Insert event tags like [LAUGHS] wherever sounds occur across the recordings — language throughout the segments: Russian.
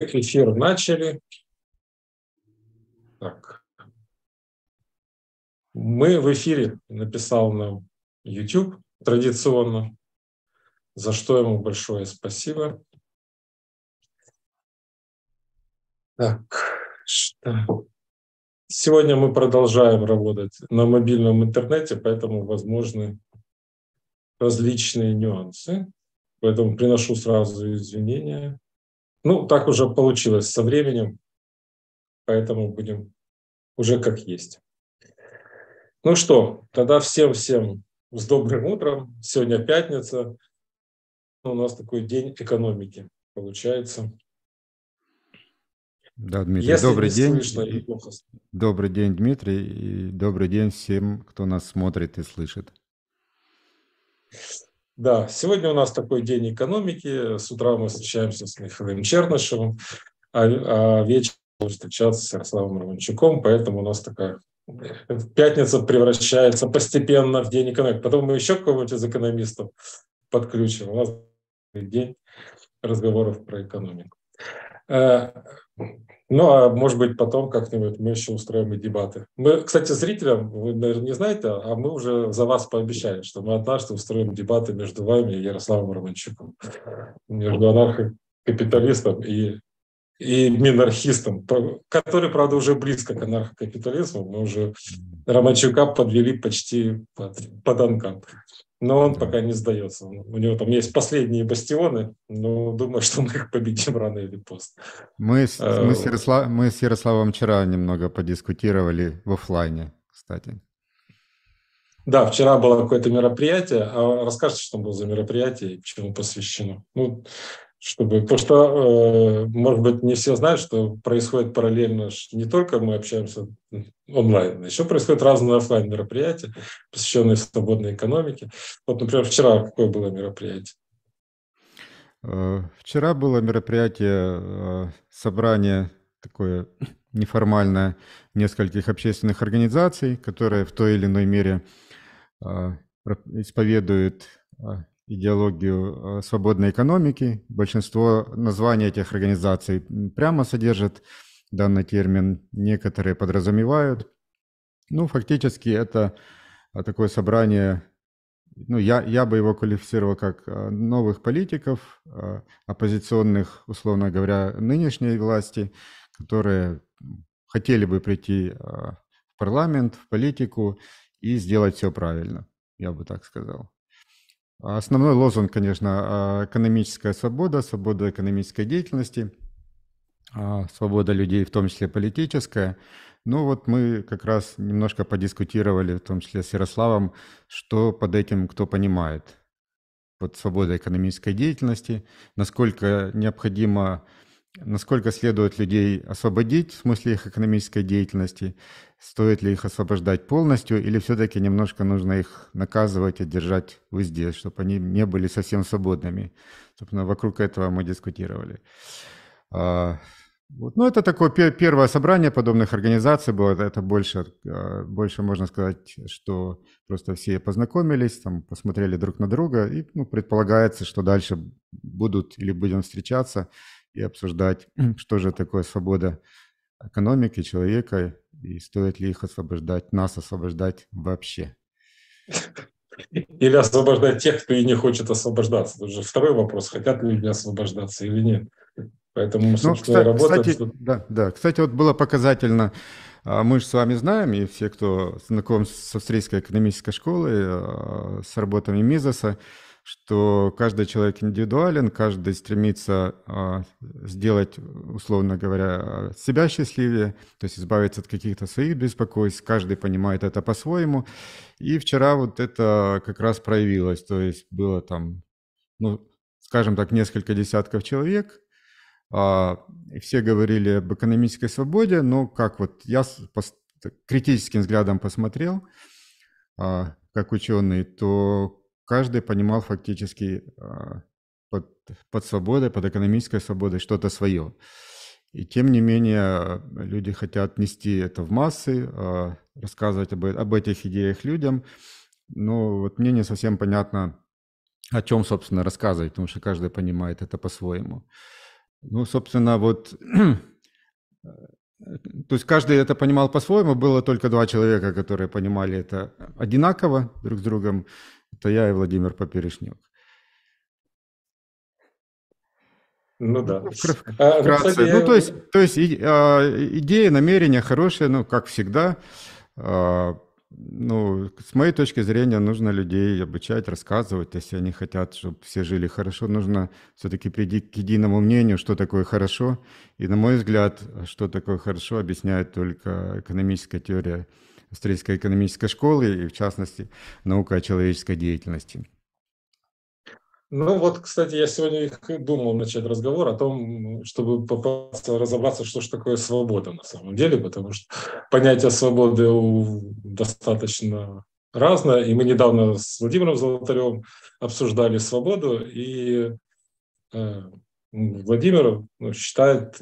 Эфир начали. Так. Мы в эфире, написал нам YouTube традиционно, за что ему большое спасибо. Так, что? Сегодня мы продолжаем работать на мобильном интернете, поэтому возможны различные нюансы. Поэтому приношу сразу извинения ну, так уже получилось со временем, поэтому будем уже как есть. Ну что, тогда всем-всем с добрым утром. Сегодня пятница. Ну, у нас такой день экономики получается. Да, Дмитрий, Если добрый день. Слышно, и, плохо. Добрый день, Дмитрий, и добрый день всем, кто нас смотрит и слышит. Да, сегодня у нас такой день экономики. С утра мы встречаемся с Михаилом Чернышевым, а, а вечером встречаться с Ярославом Романчуком, поэтому у нас такая пятница превращается постепенно в день экономики. Потом мы еще кого-нибудь из экономистов подключим. У нас день разговоров про экономику. Э, ну, а может быть, потом как-нибудь мы еще устроим и дебаты. Мы, кстати, зрителям, вы, наверное, не знаете, а мы уже за вас пообещали, что мы однажды устроим дебаты между вами и Ярославом Романчуком, между анархокапиталистом и, и минархистом, который, правда, уже близко к анархокапитализму. Мы уже Романчука подвели почти под, под анкам. Но он да. пока не сдается. У него там есть последние бастионы, но думаю, [LAUGHS] что мы их победим рано или поздно. Мы с, а, мы с, Ярослав, мы с Ярославом вчера немного подискутировали в офлайне, кстати. Да, вчера было какое-то мероприятие. А расскажите, что было за мероприятие и чему посвящено? Ну, чтобы, потому что, э, может быть, не все знают, что происходит параллельно, не только мы общаемся онлайн. Еще происходят разные офлайн мероприятия, посвященные свободной экономике. Вот, например, вчера какое было мероприятие? Э, вчера было мероприятие, э, собрание такое неформальное нескольких общественных организаций, которые в той или иной мере э, исповедуют идеологию свободной экономики. Большинство названий этих организаций прямо содержит данный термин некоторые подразумевают. Ну, фактически это а, такое собрание, ну, я, я бы его квалифицировал как а, новых политиков, а, оппозиционных, условно говоря, нынешней власти, которые хотели бы прийти в парламент, в политику и сделать все правильно, я бы так сказал. Основной лозунг, конечно, экономическая свобода, свобода экономической деятельности – а, свобода людей, в том числе политическая. Ну вот мы как раз немножко подискутировали, в том числе с Ярославом, что под этим кто понимает. Вот свобода экономической деятельности, насколько необходимо, насколько следует людей освободить в смысле их экономической деятельности, стоит ли их освобождать полностью или все-таки немножко нужно их наказывать и держать в узде, чтобы они не были совсем свободными. Собственно, вокруг этого мы дискутировали. А, вот. Ну, это такое первое собрание подобных организаций было. Это, больше, э, больше можно сказать, что просто все познакомились, там, посмотрели друг на друга, и ну, предполагается, что дальше будут или будем встречаться и обсуждать, [CLEARS THROAT] что же такое свобода экономики человека и стоит ли их освобождать, нас освобождать вообще. Или освобождать тех, кто и не хочет освобождаться. Это уже второй вопрос, хотят ли люди освобождаться или нет. Поэтому, ну, кстати, работа... Кстати, да, да, кстати, вот было показательно, а, мы же с вами знаем, и все, кто знаком с австрийской экономической школой, а, с работами Мизоса, что каждый человек индивидуален, каждый стремится а, сделать, условно говоря, себя счастливее, то есть избавиться от каких-то своих беспокойств, каждый понимает это по-своему. И вчера вот это как раз проявилось, то есть было там, ну, скажем так, несколько десятков человек, а, все говорили об экономической свободе, но как вот я критическим взглядом посмотрел, а, как ученый, то каждый понимал фактически а, под, под свободой, под экономической свободой что-то свое. И тем не менее люди хотят нести это в массы, рассказывать об, об этих идеях людям. Но вот мне не совсем понятно, о чем, собственно, рассказывать, потому что каждый понимает это по-своему. Ну, собственно, вот... [CLEARS THROAT] То есть каждый это понимал по-своему, было только два человека, которые понимали это одинаково друг с другом. Это я и Владимир Поперешнев. Ну да. Ну, а, ну, вкратце. А, ну, то есть, то есть а, идеи, намерения хорошие, ну, как всегда. А, ну, с моей точки зрения, нужно людей обучать, рассказывать, если они хотят, чтобы все жили хорошо, нужно все-таки прийти к единому мнению, что такое хорошо. И, на мой взгляд, что такое хорошо, объясняет только экономическая теория австрийской экономической школы и, в частности, наука о человеческой деятельности. Ну вот, кстати, я сегодня думал начать разговор о том, чтобы попытаться разобраться, что же такое свобода на самом деле, потому что [LAUGHS] понятие свободы достаточно разное, и мы недавно с Владимиром Золотаревым обсуждали свободу, и э, Владимир ну, считает,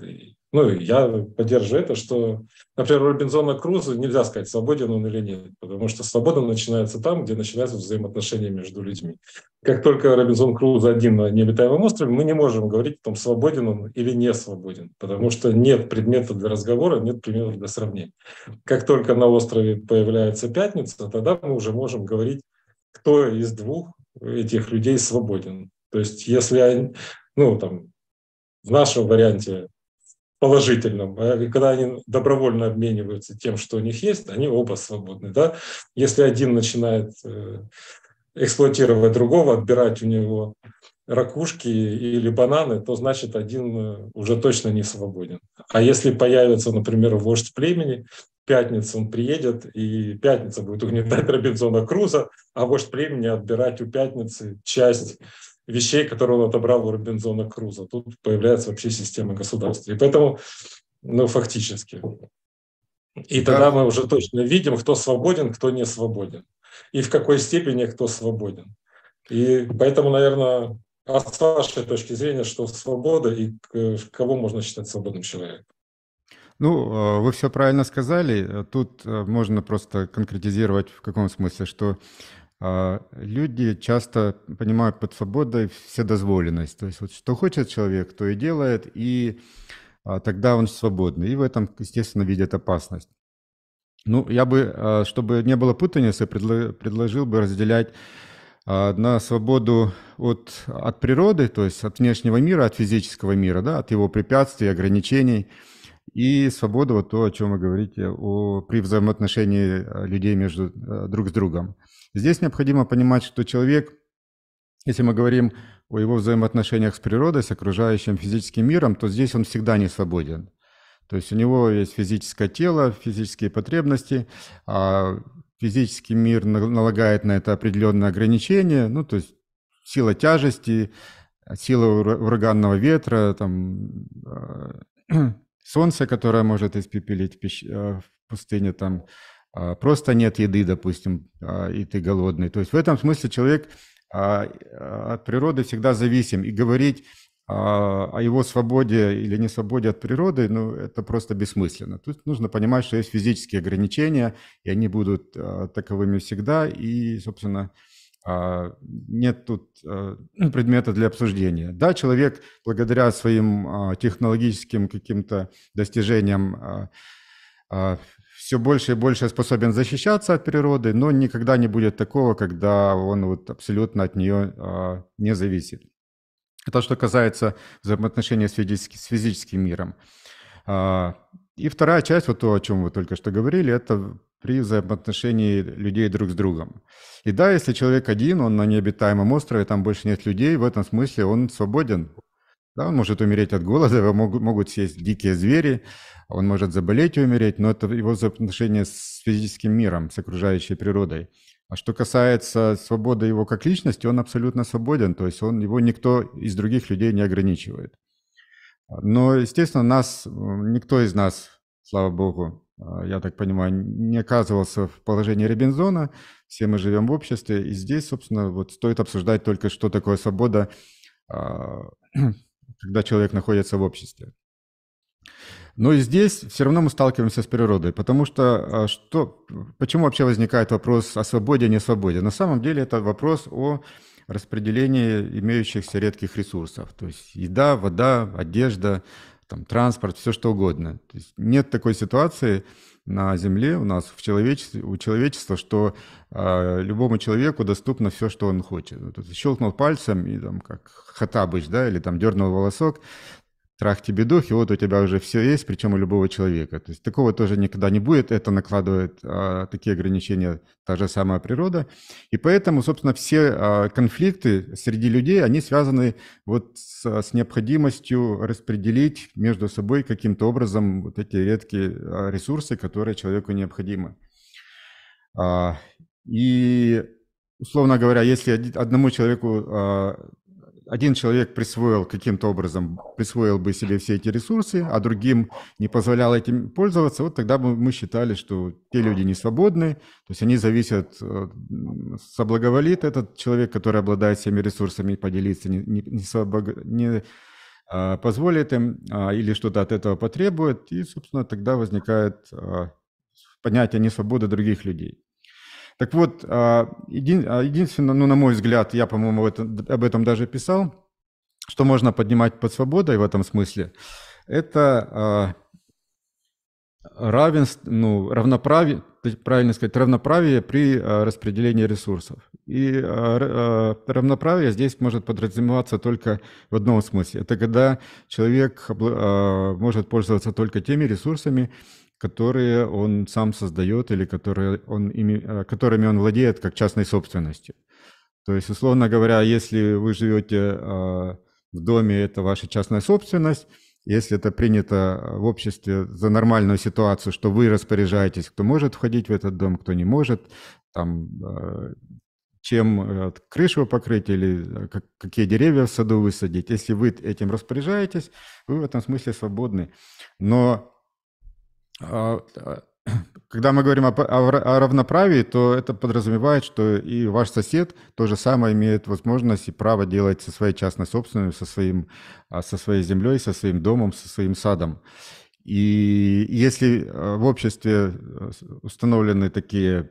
ну, я поддерживаю это, что, например, у Робинзона Круза нельзя сказать, свободен он или нет, потому что свобода начинается там, где начинаются взаимоотношения между людьми. Как только Робинзон Круз один на необитаемом острове, мы не можем говорить о том, свободен он или не свободен, потому что нет предмета для разговора, нет предмета для сравнения. Как только на острове появляется пятница, тогда мы уже можем говорить, кто из двух этих людей свободен. То есть если они, ну, там, в нашем варианте положительном. Когда они добровольно обмениваются тем, что у них есть, они оба свободны. Да? Если один начинает э, эксплуатировать другого, отбирать у него ракушки или бананы, то значит один э, уже точно не свободен. А если появится, например, вождь племени, пятница, он приедет, и пятница будет угнетать Робинзона Круза, а вождь племени отбирать у пятницы часть вещей, которые он отобрал у Робинзона Круза. Тут появляется вообще система государства. И поэтому, ну, фактически. И да. тогда мы уже точно видим, кто свободен, кто не свободен. И в какой степени кто свободен. И поэтому, наверное, а с вашей точки зрения, что свобода и э, кого можно считать свободным человеком? Ну, э, вы все правильно сказали. Тут э, можно просто конкретизировать в каком смысле, что а, люди часто понимают под свободой вседозволенность. То есть вот что хочет человек, то и делает, и а, тогда он свободный. И в этом, естественно, видят опасность. Ну, я бы, а, чтобы не было путаницы, предложил бы разделять на свободу от, от природы, то есть от внешнего мира, от физического мира, да, от его препятствий, ограничений, и свободу, вот то, о чем вы говорите, о, при взаимоотношении людей между э, друг с другом. Здесь необходимо понимать, что человек, если мы говорим о его взаимоотношениях с природой, с окружающим физическим миром, то здесь он всегда не свободен. То есть у него есть физическое тело, физические потребности, а физический мир налагает на это определенные ограничения, ну, то есть сила тяжести, сила ураганного ветра, там, а, [CLEARS THROAT] солнце, которое может испепелить э, в пустыне, там, а, просто нет еды, допустим, а, и ты голодный. То есть в этом смысле человек а, от природы всегда зависим. И говорить о его свободе или не свободе от природы, ну, это просто бессмысленно. Тут нужно понимать, что есть физические ограничения, и они будут таковыми всегда, и, собственно, нет тут ну, предмета для обсуждения. Да, человек благодаря своим технологическим каким-то достижениям все больше и больше способен защищаться от природы, но никогда не будет такого, когда он вот абсолютно от нее а, не зависит. Это что касается взаимоотношений с, физически, с физическим миром. А, и вторая часть, вот то, о чем вы только что говорили, это при взаимоотношении людей друг с другом. И да, если человек один, он на необитаемом острове, там больше нет людей, в этом смысле он свободен, да, он может умереть от голода, его могут, могут съесть дикие звери, он может заболеть и умереть, но это его отношение с физическим миром, с окружающей природой. А что касается свободы его как личности, он абсолютно свободен, то есть он, его никто из других людей не ограничивает. Но, естественно, нас, никто из нас, слава богу, а, я так понимаю, не оказывался в положении Робинзона. Все мы живем в обществе, и здесь, собственно, вот стоит обсуждать только, что такое свобода а, когда человек находится в обществе. Но и здесь все равно мы сталкиваемся с природой, потому что, а, что почему вообще возникает вопрос о свободе и не свободе? На самом деле это вопрос о распределении имеющихся редких ресурсов, то есть еда, вода, одежда, там, транспорт, все что угодно. То есть нет такой ситуации, на Земле, у нас в человечестве, у человечества, что э, любому человеку доступно все, что он хочет. Вот, щелкнул пальцем и там как Хатабыч, да, или там дернул волосок, трахти бедух, и вот у тебя уже все есть, причем у любого человека. То есть такого тоже никогда не будет, это накладывает а, такие ограничения та же самая природа. И поэтому, собственно, все а, конфликты среди людей, они связаны вот с, с необходимостью распределить между собой каким-то образом вот эти редкие а, ресурсы, которые человеку необходимы. А, и, условно говоря, если одному человеку а, один человек присвоил каким-то образом, присвоил бы себе все эти ресурсы, а другим не позволял этим пользоваться, вот тогда бы мы считали, что те люди не свободны, то есть они зависят, э, соблаговолит этот человек, который обладает всеми ресурсами, поделиться, не, не, не, собог... не а, позволит им а, или что-то от этого потребует, и, собственно, тогда возникает а, понятие несвободы других людей. Так вот, а, а, единственное, ну, на мой взгляд, я, по-моему, об этом даже писал, что можно поднимать под свободой в этом смысле, это а, равенство, ну, равноправие, правильно сказать, равноправие при распределении ресурсов. И равноправие здесь может подразумеваться только в одном смысле. Это когда человек может пользоваться только теми ресурсами, которые он сам создает или которые он, ими, э, которыми он владеет как частной собственностью. То есть, условно говоря, если вы живете э, в доме, это ваша частная собственность, если это принято э, в обществе за нормальную ситуацию, что вы распоряжаетесь, кто может входить в этот дом, кто не может, там, чем крышу покрыть или какие деревья в саду высадить. Если вы этим распоряжаетесь, вы в этом смысле свободны. Но а, а, [CLEARS THROAT] Когда мы говорим о, о, о равноправии, то это подразумевает, что и ваш сосед то же самое имеет возможность и право делать со своей частной собственностью, со, своим, а, со своей землей, со своим домом, со своим садом. И если в обществе э, установлены такие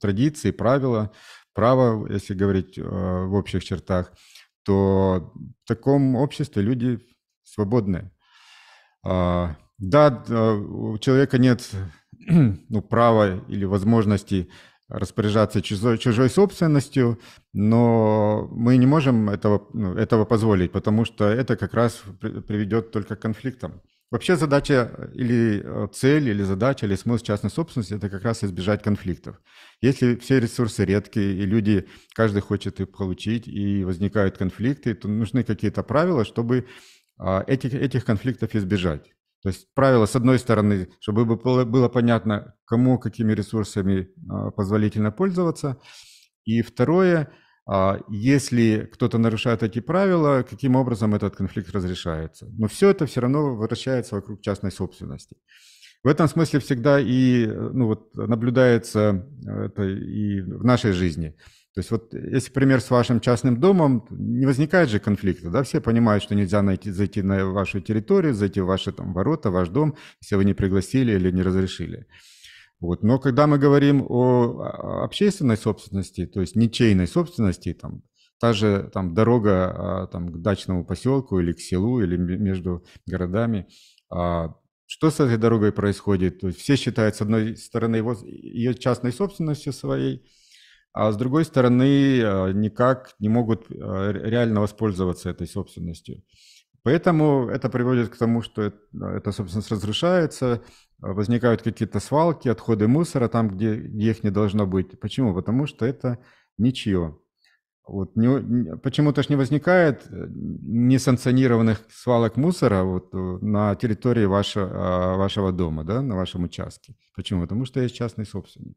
традиции, правила, право, если говорить в общих чертах, то в таком обществе люди свободны. Да, э, у человека нет [CLEARS THROAT] ну, права или возможности распоряжаться чужой, чужой собственностью, но мы не можем этого, ну, этого позволить, потому что это как раз приведет только к конфликтам. Вообще задача или э, цель, или задача, или смысл частной собственности – это как раз избежать конфликтов. Если все ресурсы редкие, и люди, каждый хочет их получить, и возникают конфликты, то нужны какие-то правила, чтобы а, этих, этих конфликтов избежать. То есть правило, с одной стороны, чтобы было понятно, кому какими ресурсами а, позволительно пользоваться. И второе, а, если кто-то нарушает эти правила, каким образом этот конфликт разрешается. Но все это все равно вращается вокруг частной собственности. В этом смысле всегда и э, ну, вот, наблюдается э, это и в нашей жизни. То есть вот э, если пример с вашим частным домом, не возникает же конфликта, да, все понимают, что нельзя найти, зайти на вашу территорию, зайти в ваши там ворота, ваш дом, если вы не пригласили или не разрешили. Вот. Но когда мы говорим о общественной собственности, то есть ничейной собственности, там, та же там, дорога а, там, к дачному поселку или к селу, или между городами, а, что с этой дорогой происходит? То есть все считают, с одной стороны, его, ее частной собственностью своей, а с другой стороны э, никак не могут э, реально воспользоваться этой собственностью. Поэтому это приводит к тому, что э, эта собственность разрушается, возникают какие-то свалки, отходы мусора там, где их не должно быть. Почему? Потому что это ничье. Вот не, почему-то ж не возникает несанкционированных свалок мусора вот на территории вашего, вашего дома, да, на вашем участке. Почему? Потому что есть частный собственник.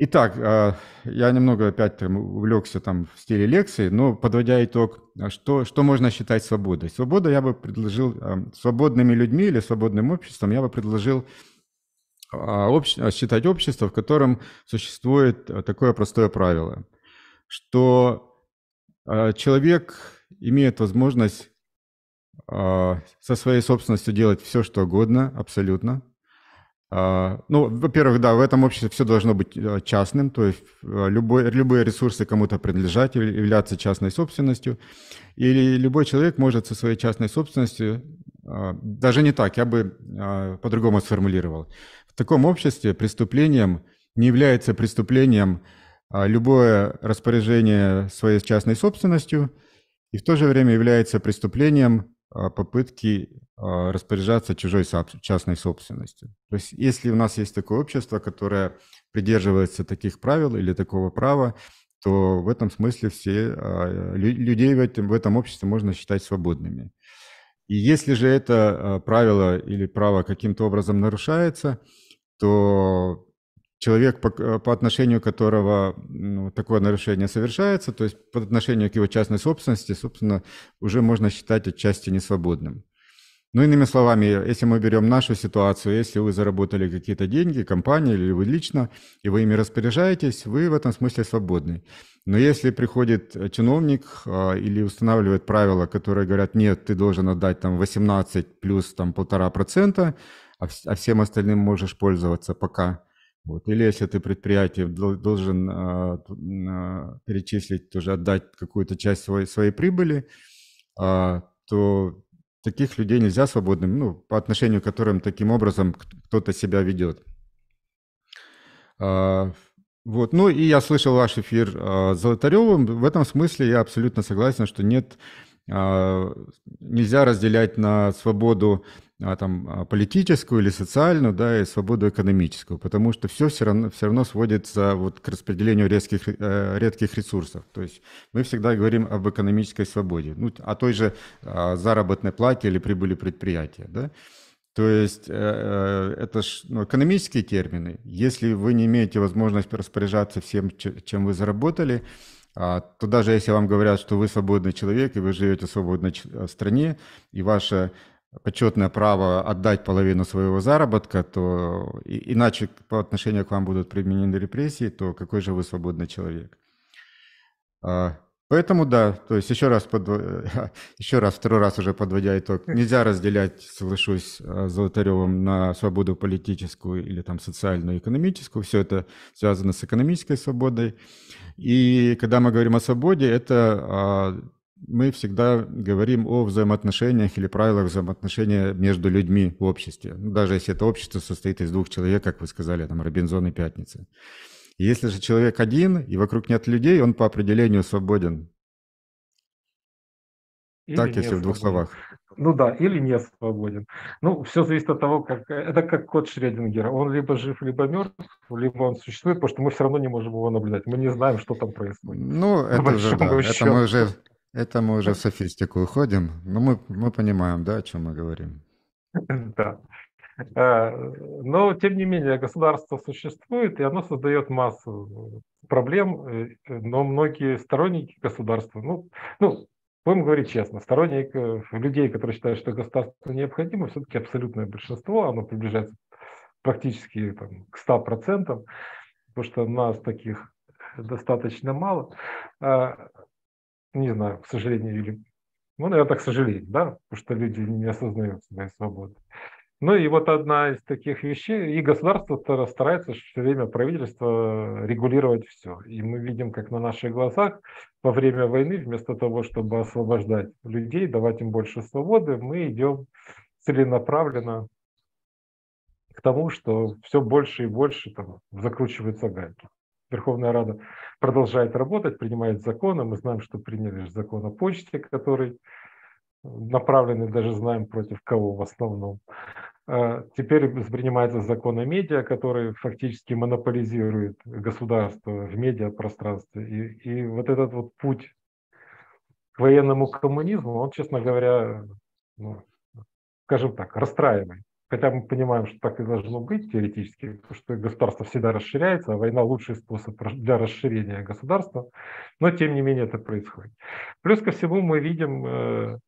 Итак, а, я немного опять там увлекся там в стиле лекции, но подводя итог, а, что, что можно считать свободой? Свобода я бы предложил а, свободными людьми или свободным обществом, я бы предложил обще, считать общество, в котором существует такое простое правило, что человек имеет возможность со своей собственностью делать все, что угодно, абсолютно – а, ну, во-первых, да, в этом обществе все должно быть э, частным, то есть э, любой, любые ресурсы кому-то принадлежат, являться частной собственностью. Или любой человек может со своей частной собственностью, а, даже не так, я бы а, по-другому сформулировал. В таком обществе преступлением не является преступлением любое распоряжение своей частной собственностью, и в то же время является преступлением а, попытки а, распоряжаться чужой частной собственностью. То есть если у нас есть такое общество, которое придерживается таких правил или такого права, то в этом смысле все а, людей в этом, в этом обществе можно считать свободными. И если же это правило или право каким-то образом нарушается, то человек, по, по отношению которого ну, такое нарушение совершается, то есть по отношению к его частной собственности, собственно, уже можно считать отчасти несвободным. Ну, иными словами, если мы берем нашу ситуацию, если вы заработали какие-то деньги, компания или вы лично, и вы ими распоряжаетесь, вы в этом смысле свободны. Но если приходит э, чиновник а, или устанавливает правила, которые говорят, нет, ты должен отдать там 18 плюс там полтора процента, а, а всем остальным можешь пользоваться пока, вот. Или если ты предприятие должен а, перечислить, тоже отдать какую-то часть своей, своей прибыли, а, то таких людей нельзя свободным, ну, по отношению к которым таким образом кто-то себя ведет. А, вот. Ну и я слышал ваш эфир а, с Золотаревым. В этом смысле я абсолютно согласен, что нет, а, нельзя разделять на свободу а, там, а, политическую или социальную, да, и свободу экономическую, потому что все все равно, все равно сводится вот к распределению резких, э, редких ресурсов. То есть мы всегда говорим об экономической свободе, ну, о той же э, заработной плате или прибыли предприятия. Да? То есть э, э, это ж, ну, экономические термины. Если вы не имеете возможность распоряжаться всем, чем вы заработали, а, то даже если вам говорят, что вы свободный человек, и вы живете в свободной э, стране, и ваша почетное право отдать половину своего заработка, то иначе по отношению к вам будут применены репрессии, то какой же вы свободный человек? А, поэтому да, то есть еще раз, под, [LAUGHS] еще раз, второй раз уже подводя итог, хм. нельзя разделять, соглашусь э, с Золотаревым, на свободу политическую или там социальную, экономическую, все это связано с экономической свободой. И когда мы говорим о свободе, это а, мы всегда говорим о взаимоотношениях или правилах взаимоотношения между людьми в обществе. Ну, даже если это общество состоит из двух человек, как вы сказали, там Робинзон и Пятница. Если же человек один и вокруг нет людей, он по определению свободен. Или так, если свободен. в двух словах. Ну да, или не свободен. Ну, все зависит от того, как... Это как код Шредингера. Он либо жив, либо мертв, либо он существует, потому что мы все равно не можем его наблюдать. Мы не знаем, что там происходит. Ну, [LAUGHS] это же, да. это мы уже это мы уже в софистику уходим, но мы, мы понимаем, да, о чем мы говорим. [LAUGHS] Да. А, но, тем не менее, государство существует, и оно создает массу проблем, э, э, но многие сторонники государства, ну, ну будем говорить честно, сторонников э, людей, которые считают, что государство необходимо, все-таки абсолютное большинство, оно приближается практически там, к 100%, потому что нас таких достаточно мало. А, не знаю, к сожалению, или, ну, наверное, к сожалению, да, потому что люди не осознают своей свободы. Ну и вот одна из таких вещей, и государство старается все время правительство регулировать все. И мы видим, как на наших глазах во время войны, вместо того, чтобы освобождать людей, давать им больше свободы, мы идем целенаправленно к тому, что все больше и больше там, закручиваются гайки. Верховная Рада продолжает работать, принимает законы. Мы знаем, что приняли же закон о почте, который э, направлены, даже знаем против кого в основном. Э, теперь принимается закон о медиа, который фактически монополизирует государство в медиапространстве. И, и вот этот вот путь к военному коммунизму, он, честно говоря, ну, скажем так, расстраивает. Хотя мы понимаем, что так и должно быть теоретически, что государство всегда расширяется, а война лучший способ для расширения государства, но тем не менее это происходит. Плюс ко всему мы видим, э,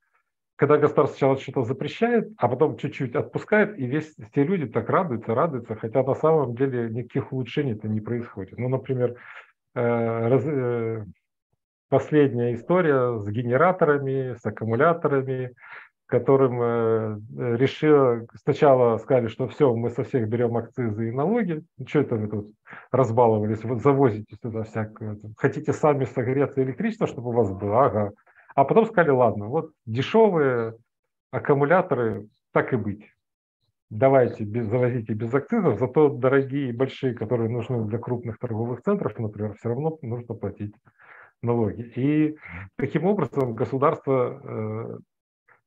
когда государство сначала что-то запрещает, а потом чуть-чуть отпускает, и весь те люди так радуются, радуются, хотя на самом деле никаких улучшений-то не происходит. Ну, например, э, раз, э, последняя история с генераторами, с аккумуляторами, которым э, решила, сначала сказали, что все, мы со всех берем акцизы и налоги, ну, что это вы тут разбаловались, вот завозите сюда всякое, хотите сами согреться электричество, чтобы у вас было, ага. А потом сказали, ладно, вот дешевые аккумуляторы, так и быть. Давайте, без, завозите без акцизов, зато дорогие и большие, которые нужны для крупных торговых центров, например, все равно нужно платить налоги. И таким образом государство э,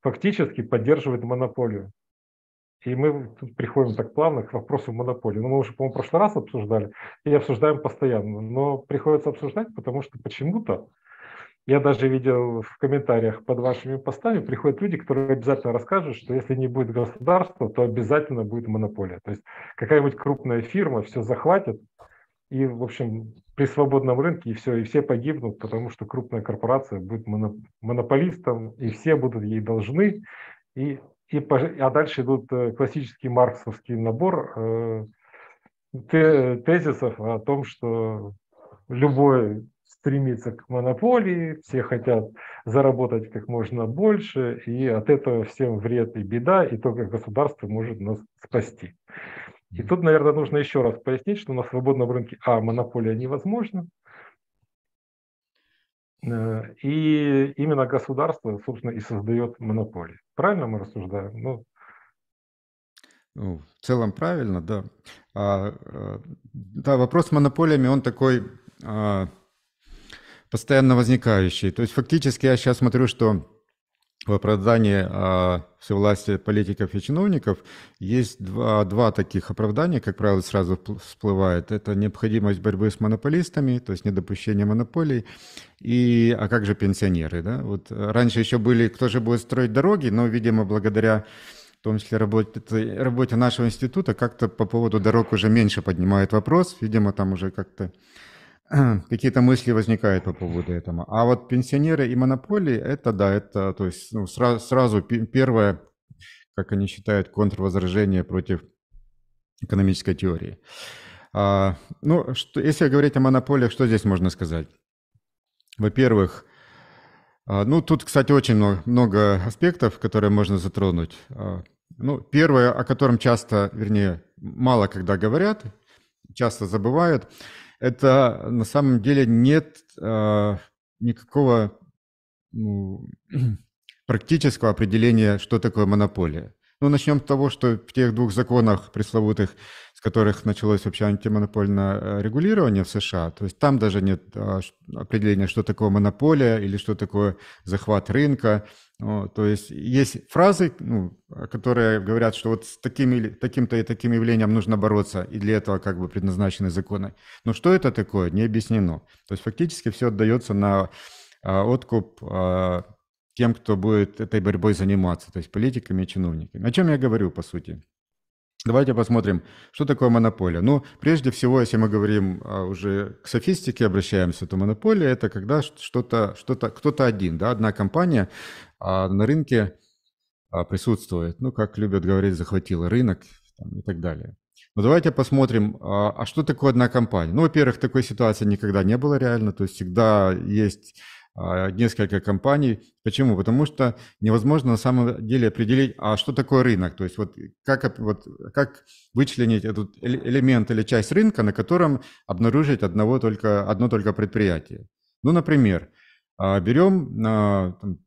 фактически поддерживает монополию. И мы тут приходим так плавно к вопросу монополии. Ну, мы уже, по-моему, в прошлый раз обсуждали, и обсуждаем постоянно. Но приходится обсуждать, потому что почему-то, я даже видел в комментариях под вашими постами, приходят люди, которые обязательно расскажут, что если не будет государства, то обязательно будет монополия. То есть какая-нибудь крупная фирма все захватит, и, в общем, при свободном рынке и все, и все погибнут, потому что крупная корпорация будет монополистом, и все будут ей должны. И, и, а дальше идут э, классический марксовский набор э, тезисов о том, что любой стремится к монополии, все хотят заработать как можно больше, и от этого всем вред и беда, и только государство может нас спасти. И тут, наверное, нужно еще раз пояснить, что на свободном рынке, а, монополия невозможна, э, и именно государство, собственно, и создает монополии. Правильно мы рассуждаем? Ну, ну, в целом правильно, да. А, э, да, вопрос с монополиями, он такой а, постоянно возникающий. То есть фактически я сейчас смотрю, что в оправдании э, всевластия политиков и чиновников есть два, два таких оправдания, как правило, сразу всплывает. Это необходимость борьбы с монополистами, то есть недопущение монополий. И, а как же пенсионеры? Да? Вот э, раньше еще были, кто же будет строить дороги, но, видимо, благодаря в том числе работе, работе нашего института, как-то по поводу дорог уже меньше поднимает вопрос. Видимо, там уже как-то [CLEARS THROAT] какие-то мысли возникают по поводу этого. А вот пенсионеры и монополии, это да, это то есть ну, сразу, сразу первое, как они считают, контрвозражение против экономической теории. А, ну, что, если говорить о монополиях, что здесь можно сказать? Во-первых, а, ну, тут, кстати, очень много, много аспектов, которые можно затронуть. А, ну, первое, о котором часто, вернее, мало когда говорят, часто забывают – это на самом деле нет э, никакого ну, [CLEARS THROAT] практического определения, что такое монополия. Ну, начнем с того, что в тех двух законах пресловутых, с которых началось вообще антимонопольное э, регулирование в США, то есть там даже нет э, определения, что такое монополия или что такое захват рынка то есть есть фразы, ну, которые говорят, что вот с таким, таким-то и таким явлением нужно бороться, и для этого как бы предназначены законы. Но что это такое, не объяснено. То есть фактически все отдается на а, откуп а, тем, кто будет этой борьбой заниматься, то есть политиками и чиновниками. О чем я говорю, по сути? Давайте посмотрим, что такое монополия. Ну, прежде всего, если мы говорим а, уже к софистике обращаемся, то монополия это когда что-то, что-то, кто-то один, да, одна компания а, на рынке а, присутствует. Ну, как любят говорить, захватила рынок там, и так далее. Но давайте посмотрим, а, а что такое одна компания. Ну, во-первых, такой ситуации никогда не было реально, то есть всегда есть а, несколько компаний. Почему? Потому что невозможно на самом деле определить, а что такое рынок. То есть вот как, вот, как вычленить этот элемент или часть рынка, на котором обнаружить одного только, одно только предприятие. Ну, например, а, берем а, там,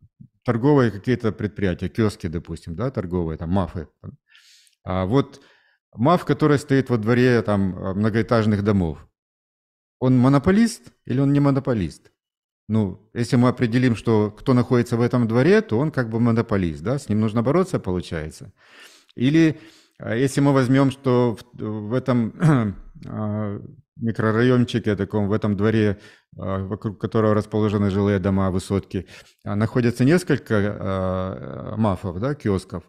торговые какие-то предприятия, киоски, допустим, да, торговые, там, мафы. А вот маф, который стоит во дворе там, многоэтажных домов, он монополист или он не монополист? ну, если мы определим, что кто находится в этом дворе, то он как бы монополист, да, с ним нужно бороться, получается. Или а, если мы возьмем, что в, в этом [CLEARS THROAT] а, микрорайончике таком, в этом дворе, а, вокруг которого расположены жилые дома, высотки, находятся несколько мафов, да, киосков,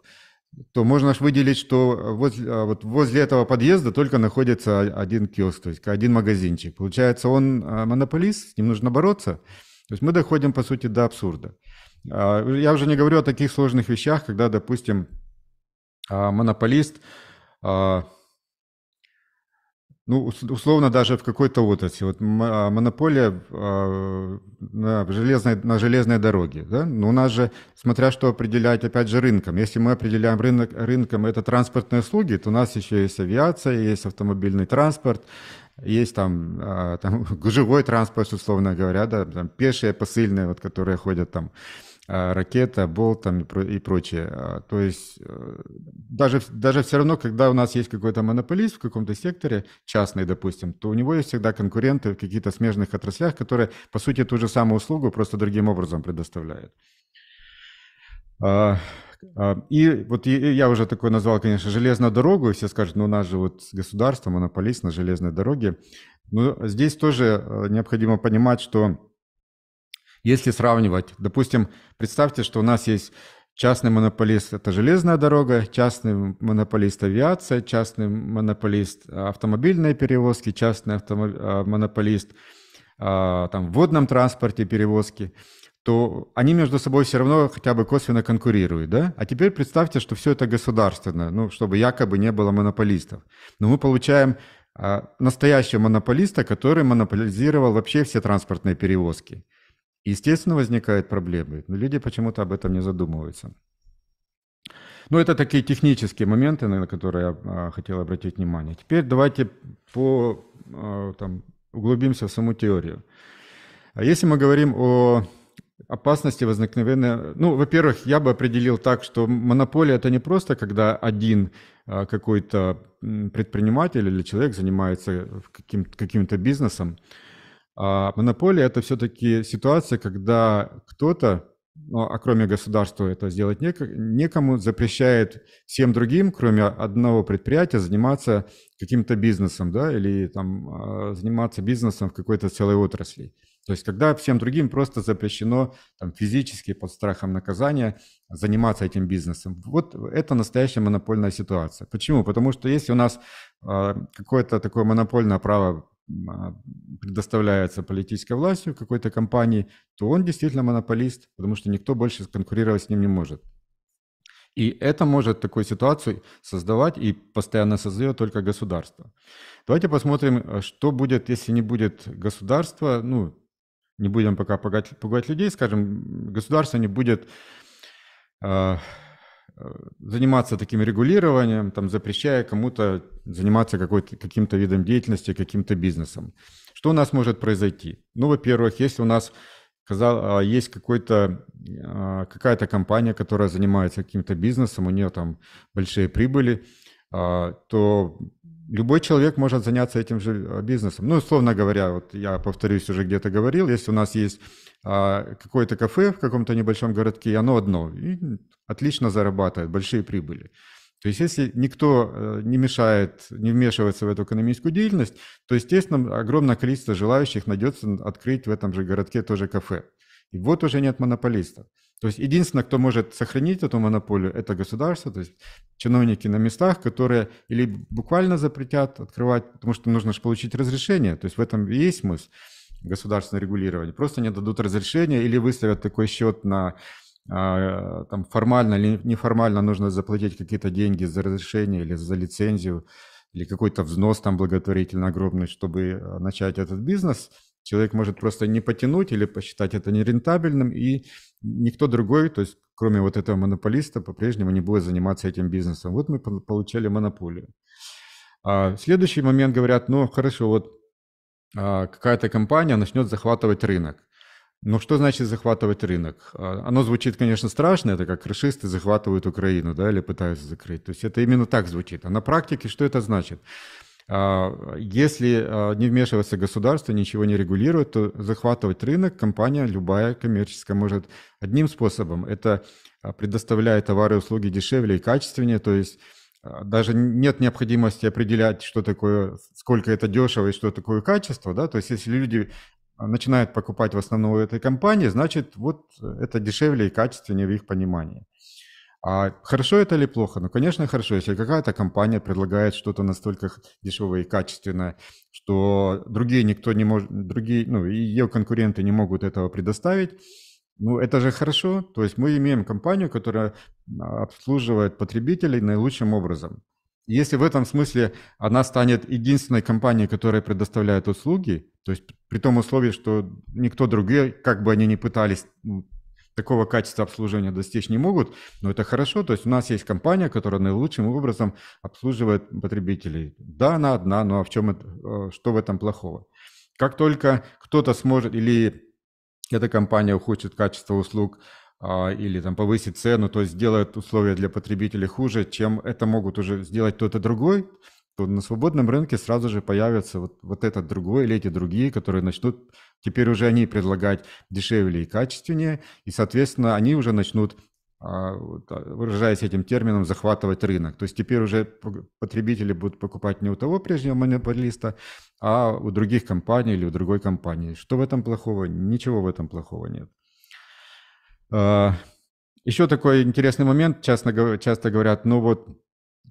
то можно же выделить, что возле, вот возле этого подъезда только находится один киоск, то есть один магазинчик. Получается, он монополист, с ним нужно бороться – то есть мы доходим, по сути, до абсурда. А, я уже не говорю о таких сложных вещах, когда, допустим, а, монополист, а, ну, условно, даже в какой-то отрасли. Вот монополия на железной, на железной дороге. Да? Но ну, у нас же, смотря что определять, опять же, рынком. Если мы определяем рынок, рынком это транспортные услуги, то у нас еще есть авиация, есть автомобильный транспорт, есть там, э, там [LAUGHS] живой транспорт, условно говоря, да, там пешие посыльные, вот, которые ходят там, э, ракета, болт там и, прочее. А, то есть э, даже, даже все равно, когда у нас есть какой-то монополист в каком-то секторе, частный, допустим, то у него есть всегда конкуренты в каких-то смежных отраслях, которые, по сути, ту же самую услугу, просто другим образом предоставляют. А, и вот я уже такое назвал, конечно, железную дорогу. Все скажут, ну у нас же вот государство, монополист на железной дороге. Но здесь тоже э, необходимо понимать, что если сравнивать, допустим, представьте, что у нас есть частный монополист – это железная дорога, частный монополист – авиация, частный монополист – автомобильные перевозки, частный автомо- э, монополист – а, там, в водном транспорте перевозки то они между собой все равно хотя бы косвенно конкурируют, да? А теперь представьте, что все это государственное, ну, чтобы якобы не было монополистов. Но мы получаем э, настоящего монополиста, который монополизировал вообще все транспортные перевозки. Естественно, возникают проблемы, но люди почему-то об этом не задумываются. Ну, это такие технические моменты, на которые я а, хотел обратить внимание. Теперь давайте по, а, там, углубимся в саму теорию. Если мы говорим о опасности возникновения... Ну, во-первых, я бы определил так, что монополия – это не просто когда один а, какой-то предприниматель или человек занимается каким- каким-то бизнесом. А монополия – это все-таки ситуация, когда кто-то, ну, а кроме государства это сделать нек- некому, запрещает всем другим, кроме одного предприятия, заниматься каким-то бизнесом, да, или там а, заниматься бизнесом в какой-то целой отрасли. То есть, когда всем другим просто запрещено там, физически под страхом наказания заниматься этим бизнесом. Вот это настоящая монопольная ситуация. Почему? Потому что если у нас э, какое-то такое монопольное право а, предоставляется политической властью какой-то компании, то он действительно монополист, потому что никто больше конкурировать с ним не может. И это может такую ситуацию создавать и постоянно создает только государство. Давайте посмотрим, а, что будет, если не будет государства, ну, не будем пока пугать, пугать людей, скажем, государство не будет э, заниматься таким регулированием, там, запрещая кому-то заниматься каким-то видом деятельности, каким-то бизнесом. Что у нас может произойти? Ну, во-первых, если у нас сказал, а, есть какой-то, какая-то компания, которая занимается каким-то бизнесом, у нее там большие прибыли, то любой человек может заняться этим же а, бизнесом. Ну, условно говоря, вот я повторюсь, уже где-то говорил, если у нас есть а, какое-то кафе в каком-то небольшом городке, оно одно, и отлично зарабатывает, большие прибыли. То есть если никто э, не мешает, не вмешивается в эту экономическую деятельность, то, естественно, огромное количество желающих найдется открыть в этом же городке тоже кафе. И вот уже нет монополистов. То есть единственное, кто может сохранить эту монополию, это государство, то есть чиновники на местах, которые или буквально запретят открывать, потому что нужно же получить разрешение, то есть в этом и есть смысл государственного регулирования. Просто не дадут разрешения или выставят такой счет на а, там формально или неформально нужно заплатить какие-то деньги за разрешение или за лицензию, или какой-то взнос там благотворительно огромный, чтобы а, начать этот бизнес – Человек может просто не потянуть или посчитать это нерентабельным, и никто другой, то есть кроме вот этого монополиста, по-прежнему не будет заниматься этим бизнесом. Вот мы получали монополию. А следующий момент, говорят, ну хорошо, вот а, какая-то компания начнет захватывать рынок. Но ну, что значит захватывать рынок? А, оно звучит, конечно, страшно, это как крышисты захватывают Украину, да, или пытаются закрыть. То есть это именно так звучит. А на практике что это значит? А, если а, не вмешивается государство, ничего не регулирует, то захватывать рынок компания любая коммерческая может одним способом. Это а, предоставляя товары и услуги дешевле и качественнее, то есть даже нет необходимости определять, что такое, сколько это дешево и что такое качество, да, то есть если люди начинают покупать в основном у этой компании, значит, вот это дешевле и качественнее в их понимании. А хорошо это или плохо? Ну, конечно, хорошо, если какая-то компания предлагает что-то настолько дешевое и качественное, что другие никто не может, другие, ну, ее конкуренты не могут этого предоставить. Ну, это же хорошо. То есть мы имеем компанию, которая а, обслуживает потребителей наилучшим образом. Если в этом смысле она станет единственной компанией, которая предоставляет услуги, то есть при том условии, что никто другой, как бы они ни пытались ну, такого качества обслуживания достичь не могут, но это хорошо. То есть у нас есть компания, которая наилучшим образом обслуживает потребителей. Да, она одна, но в чем это, э, что в этом плохого? Как только кто-то сможет или эта компания ухудшит качество услуг, а, или там повысит цену, то есть сделает условия для потребителей хуже, чем это могут уже сделать кто-то другой, то на свободном рынке сразу же появятся вот, вот этот другой или эти другие, которые начнут Теперь уже они предлагать дешевле и качественнее, и, соответственно, они уже начнут а, а, выражаясь этим термином, захватывать рынок. То есть теперь уже потребители будут покупать не у того прежнего монополиста, а у других компаний или у другой компании. Что в этом плохого? Ничего в этом плохого нет. А, еще такой интересный момент. Часто, говорят, ну вот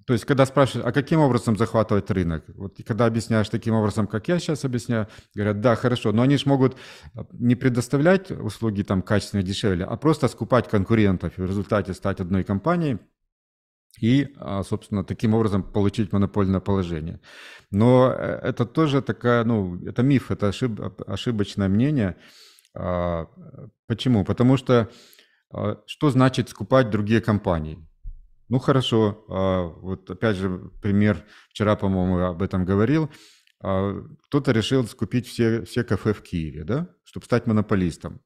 то есть, когда спрашивают, а каким образом захватывать рынок? Вот и когда объясняешь таким образом, как я сейчас объясняю, говорят, да, хорошо, но они же могут э, не предоставлять услуги там качественные, дешевле, а просто скупать конкурентов и в результате стать одной компанией и, а, собственно, таким образом получить монопольное положение. Но э, это тоже такая, ну, это миф, это ошиб, ошибочное мнение. А, э, почему? Потому что а, что значит скупать другие компании? Ну хорошо, а, вот опять же пример, вчера, по-моему, об этом говорил. А, кто-то решил скупить все, все кафе в Киеве, да, чтобы стать монополистом.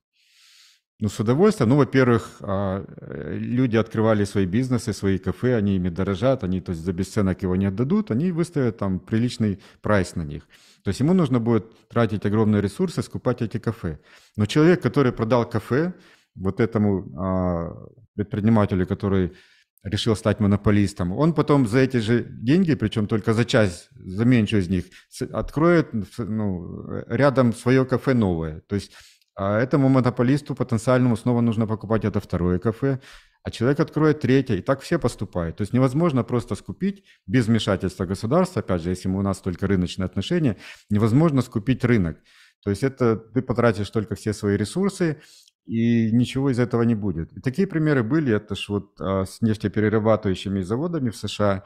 Ну, с удовольствием. Ну, во-первых, а, э, люди открывали свои бизнесы, свои кафе, они ими дорожат, они, то есть, за бесценок его не отдадут, они выставят там приличный прайс на них. То есть ему нужно будет тратить огромные ресурсы, скупать эти кафе. Но человек, который продал кафе вот этому предпринимателю, который решил стать монополистом, он потом за эти же деньги, причем только за часть, за меньшую из них, откроет ну, рядом свое кафе новое. То есть а этому монополисту потенциальному снова нужно покупать это второе кафе, а человек откроет третье, и так все поступают. То есть невозможно просто скупить без вмешательства государства, опять же, если у нас только рыночные отношения, невозможно скупить рынок. То есть это ты потратишь только все свои ресурсы, и ничего из этого не будет. И такие примеры были, это ж вот а, с нефтеперерабатывающими заводами в США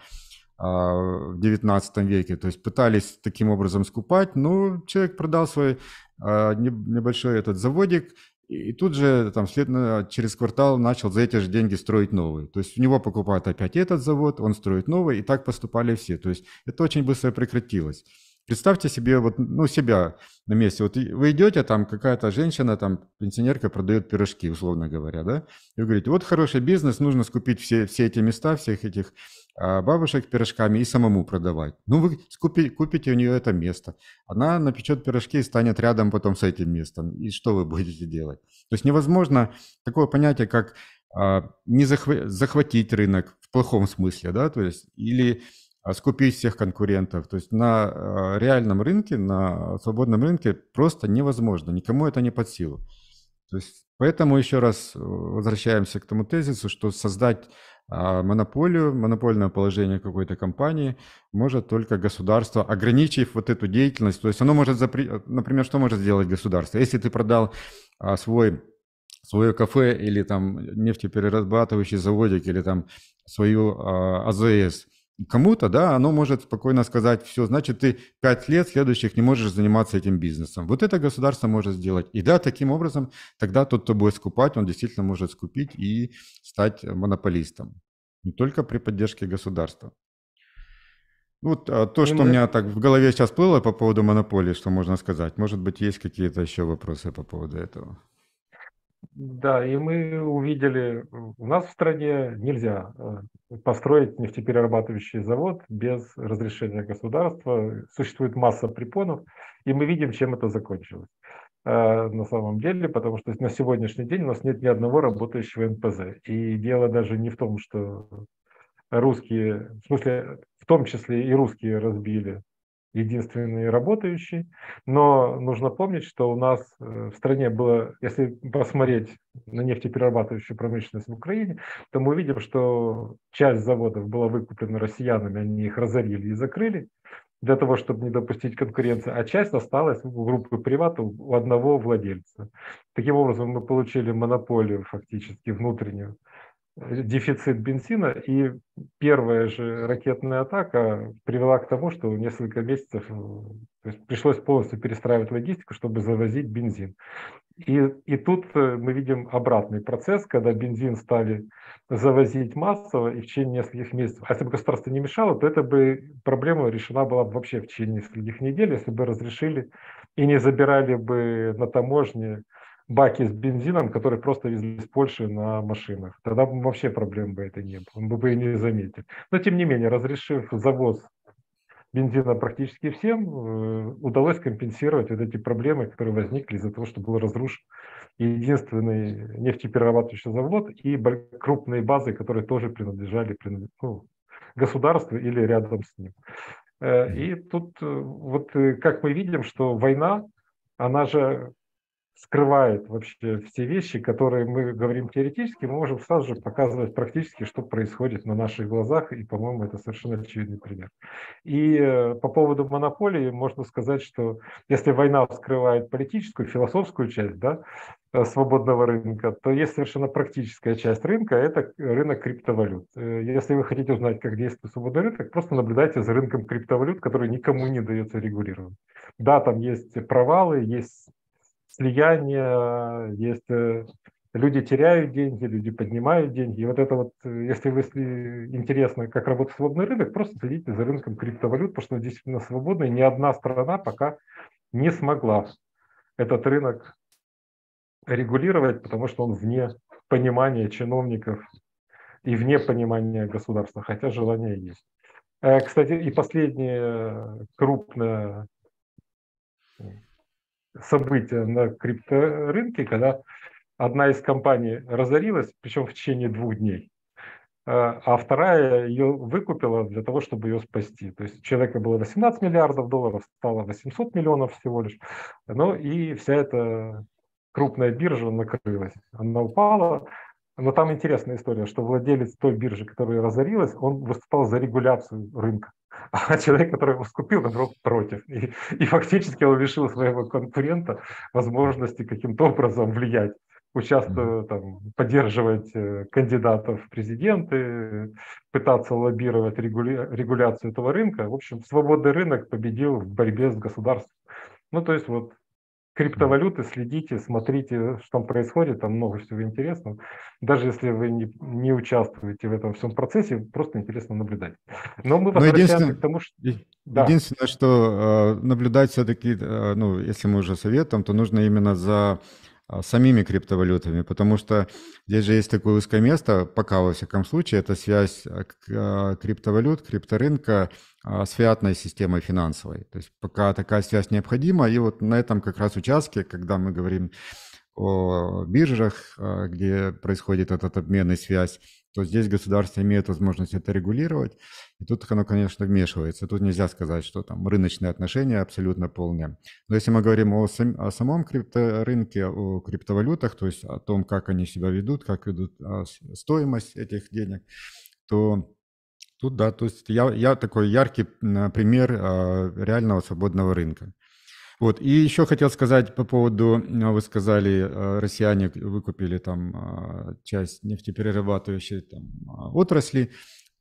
а, в 19 веке, то есть пытались таким образом скупать, но человек продал свой а, небольшой этот заводик, и тут же там след, через квартал начал за эти же деньги строить новый. То есть у него покупают опять этот завод, он строит новый, и так поступали все. То есть это очень быстро прекратилось. Представьте себе вот, ну, себя на месте. Вот вы идете, там какая-то женщина, там пенсионерка продает пирожки, условно говоря, да? И вы говорите, вот хороший бизнес, нужно скупить все, все эти места, всех этих а, бабушек пирожками и самому продавать. Ну, вы скупи, купите у нее это место. Она напечет пирожки и станет рядом потом с этим местом. И что вы будете делать? То есть невозможно такое понятие, как а, не захва- захватить рынок в плохом смысле, да, то есть, или а, скупить всех конкурентов. То есть на а, реальном рынке, на свободном рынке просто невозможно, никому это не под силу. То есть поэтому еще раз э, возвращаемся к тому тезису, что создать а, монополию, монопольное положение какой-то компании может только государство, ограничив вот эту деятельность. То есть оно может, запре... Э, например, что может сделать государство? Если ты продал свой свое кафе или там нефтеперерабатывающий заводик или там свою АЗС – кому-то, да, оно может спокойно сказать, все, значит, ты пять лет следующих не можешь заниматься этим бизнесом. Вот это государство может сделать. И да, таким образом, тогда тот, кто будет скупать, он действительно может скупить и стать монополистом. Не только при поддержке государства. Вот а то, ну что у меня так в голове сейчас плыло по поводу монополии, что можно сказать. Может быть, есть какие-то еще вопросы по поводу этого? Да, и мы увидели, у нас в стране нельзя э, построить нефтеперерабатывающий завод без разрешения государства. Существует масса препонов, и мы видим, чем это закончилось э, на самом деле, потому что на сегодняшний день у нас нет ни одного работающего НПЗ. И дело даже не в том, что русские, в смысле, в том числе и русские разбили единственный работающий. Но нужно помнить, что у нас э, в стране было, если посмотреть на нефтеперерабатывающую промышленность в Украине, то мы видим, что часть заводов была выкуплена россиянами, они их разорили и закрыли для того, чтобы не допустить конкуренции, а часть осталась в группы привата у одного владельца. Таким образом, мы получили монополию фактически внутреннюю дефицит бензина, и первая же ракетная атака привела к тому, что несколько месяцев э, пришлось полностью перестраивать логистику, чтобы завозить бензин. И, и тут э, мы видим обратный процесс, когда бензин стали завозить массово, и в течение нескольких месяцев, а если бы государство не мешало, то эта бы проблема решена была бы вообще в течение нескольких недель, если бы разрешили и не забирали бы на таможне баки с бензином, которые просто везли из Польши на машинах. Тогда бы вообще проблем бы это не было, мы бы и не заметили. Но тем не менее, разрешив завоз бензина практически всем, э, удалось компенсировать вот эти проблемы, которые возникли из-за того, что был разрушен единственный нефтеперерабатывающий завод и крупные базы, которые тоже принадлежали ну, государству или рядом с ним. Э, и тут э, вот как мы видим, что война, она же скрывает вообще все вещи, которые мы говорим теоретически, мы можем сразу же показывать практически, что происходит на наших глазах, и, по-моему, это совершенно очевидный пример. И э, по поводу монополии можно сказать, что если война вскрывает политическую, философскую часть да, э, свободного рынка, то есть совершенно практическая часть рынка – это рынок криптовалют. Э, если вы хотите узнать, как действует свободный рынок, просто наблюдайте за рынком криптовалют, который никому не дается регулировать. Да, там есть провалы, есть слияние, э, есть э, люди теряют деньги, люди поднимают деньги. И вот это вот, э, если вы если интересно, как работает свободный рынок, просто следите за рынком криптовалют, потому что действительно свободный. Ни одна страна пока не смогла этот рынок регулировать, потому что он вне понимания чиновников и вне понимания государства, хотя желание есть. Кстати, и последнее крупное события на крипторынке, когда одна из компаний разорилась, причем в течение двух дней, э, а вторая ее выкупила для того, чтобы ее спасти. То есть у человека было 18 миллиардов долларов, стало 800 миллионов всего лишь. Ну и вся эта крупная биржа накрылась. Она упала, но там интересная история, что владелец той биржи, которая разорилась, он выступал за регуляцию рынка а человек, который его скупил, наоборот, против. И, и фактически он лишил своего конкурента возможности каким-то образом влиять участвовать там, поддерживать э, кандидатов в президенты, пытаться лоббировать регуля... регуляцию этого рынка. В общем, свободный рынок победил в борьбе с государством. Ну, то есть вот криптовалюты, следите, смотрите, что там происходит, там много всего интересного. Даже если вы не, не участвуете в этом всем процессе, просто интересно наблюдать. Но мы ну, возвращаемся Но к тому, что... Да. Единственное, что э, наблюдать все-таки, э, ну, если мы уже советом, то нужно именно за э, самими криптовалютами, потому что здесь же есть такое узкое место, пока во всяком случае, это связь криптовалют, крипторынка а, с фиатной системой финансовой. То есть пока такая связь необходима, и вот на этом как раз участке, когда мы говорим о биржах, а, где происходит этот обмен и связь, то здесь государство имеет возможность это регулировать, и тут оно, конечно, вмешивается. Тут нельзя сказать, что там рыночные отношения абсолютно полные. Но если мы говорим о, сам, о самом крипторынке, о криптовалютах, то есть о том, как они себя ведут, как ведут а, стоимость этих денег, то Тут, да, то есть я, я такой яркий пример а, реального свободного рынка. Вот, и еще хотел сказать по поводу, вы сказали, а, россияне выкупили там а, часть нефтеперерабатывающей там, отрасли,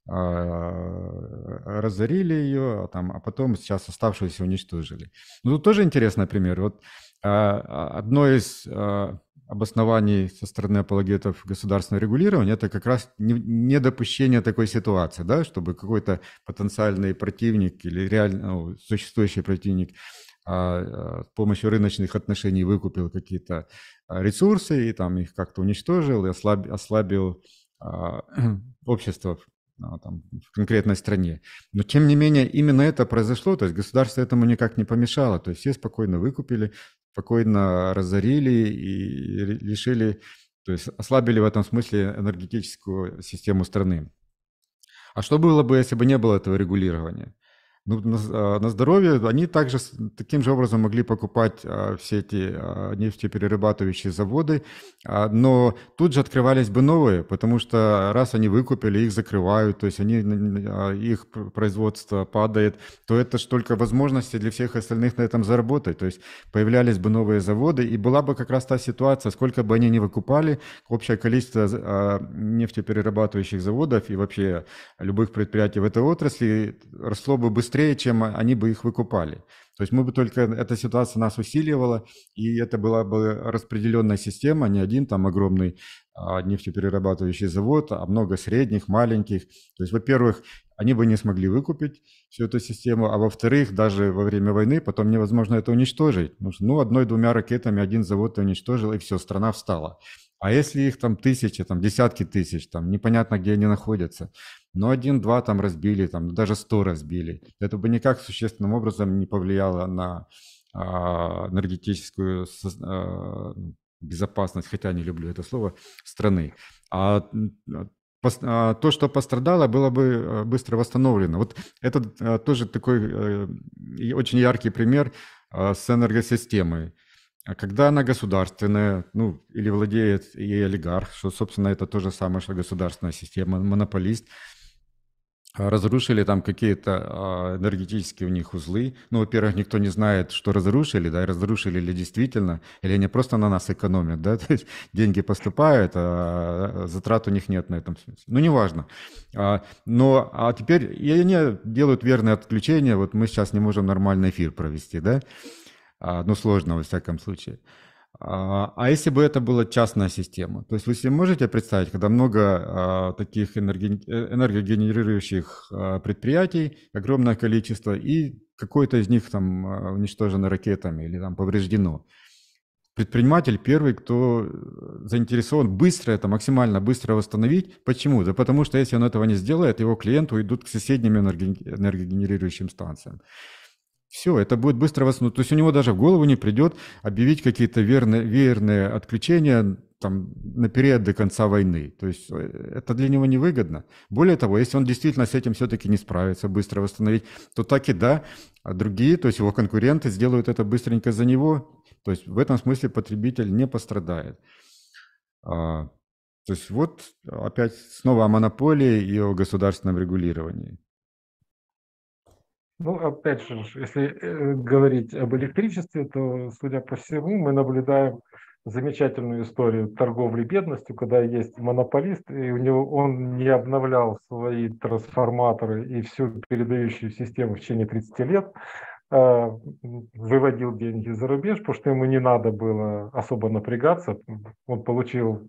разорили ее, а, там, а потом сейчас оставшуюся уничтожили. Ну, тут тоже интересный пример. Вот одно из обоснований со стороны апологетов государственного регулирования, это как раз недопущение такой ситуации, да, чтобы какой-то потенциальный противник или реально ну, существующий противник а, а, с помощью рыночных отношений выкупил какие-то а, ресурсы и там их как-то уничтожил и ослаб, ослабил а, [CLEARS THROAT] общество ну, а там, в конкретной стране. Но тем не менее именно это произошло, то есть государство этому никак не помешало, то есть все спокойно выкупили, спокойно разорили и лишили, то есть ослабили в этом смысле энергетическую систему страны. А что было бы, если бы не было этого регулирования? ну, на, а, на здоровье, они также таким же образом могли покупать а, все эти а, нефтеперерабатывающие заводы, а, но тут же открывались бы новые, потому что раз они выкупили, их закрывают, то есть они, а, их производство падает, то это же только возможности для всех остальных на этом заработать, то есть появлялись бы новые заводы, и была бы как раз та ситуация, сколько бы они ни выкупали, общее количество а, нефтеперерабатывающих заводов и вообще любых предприятий в этой отрасли росло бы быстрее, быстрее, чем они бы их выкупали. То есть мы бы только, эта ситуация нас усиливала, и это была бы распределенная система, не один там огромный а, нефтеперерабатывающий завод, а много средних, маленьких. То есть, во-первых, они бы не смогли выкупить всю эту систему, а во-вторых, даже во время войны потом невозможно это уничтожить. Потому ну, что, ну, одной-двумя ракетами один завод уничтожил, и все, страна встала. А если их там тысячи, там десятки тысяч, там непонятно, где они находятся, но один-два там разбили, там ну, даже сто разбили. Это бы никак существенным образом не повлияло на а, энергетическую а, безопасность, хотя не люблю это слово, страны. а, а, а то, что пострадало, было бы э, быстро восстановлено. Вот это э, тоже такой э, очень яркий пример с энергосистемой. А когда она государственная, ну, или владеет ей олигарх, что, собственно, это то же самое, что государственная система, монополист, а, разрушили там какие-то а, энергетические у них узлы. Ну, во-первых, никто не знает, что разрушили, да, разрушили ли действительно, или они просто на нас экономят, да, [LAUGHS] то есть деньги поступают, а, а затрат у них нет на этом смысле. Ну, неважно. Но, а теперь, и они делают верное отключение, вот мы сейчас не можем нормальный эфир провести, да, ну, сложно, во всяком случае. А, а, если бы это была частная система? То есть вы себе можете представить, когда много а, таких энерги... Э, энергогенерирующих а, предприятий, огромное количество, и какое-то из них там а, уничтожено ракетами или там повреждено. Предприниматель первый, кто заинтересован быстро это, максимально быстро восстановить. Почему? Да потому что если он этого не сделает, его клиенты уйдут к соседним энергогенерирующим станциям. Все, это будет быстро восстановлено. Ну, то есть у него даже в голову не придет объявить какие-то верные, верные отключения там, на период до конца войны. То есть э, это для него невыгодно. Более того, если он действительно с этим все-таки не справится, быстро восстановить, то так и да, а другие, то есть его конкуренты сделают это быстренько за него. То есть в этом смысле потребитель не пострадает. А, то есть вот опять снова о монополии и о государственном регулировании. Ну, опять же, если э, говорить об электричестве, то, судя по всему, мы наблюдаем замечательную историю торговли бедностью, когда есть монополист, и у него он не обновлял свои трансформаторы и всю передающую систему в течение 30 лет, а, выводил деньги за рубеж, потому что ему не надо было особо напрягаться. Он получил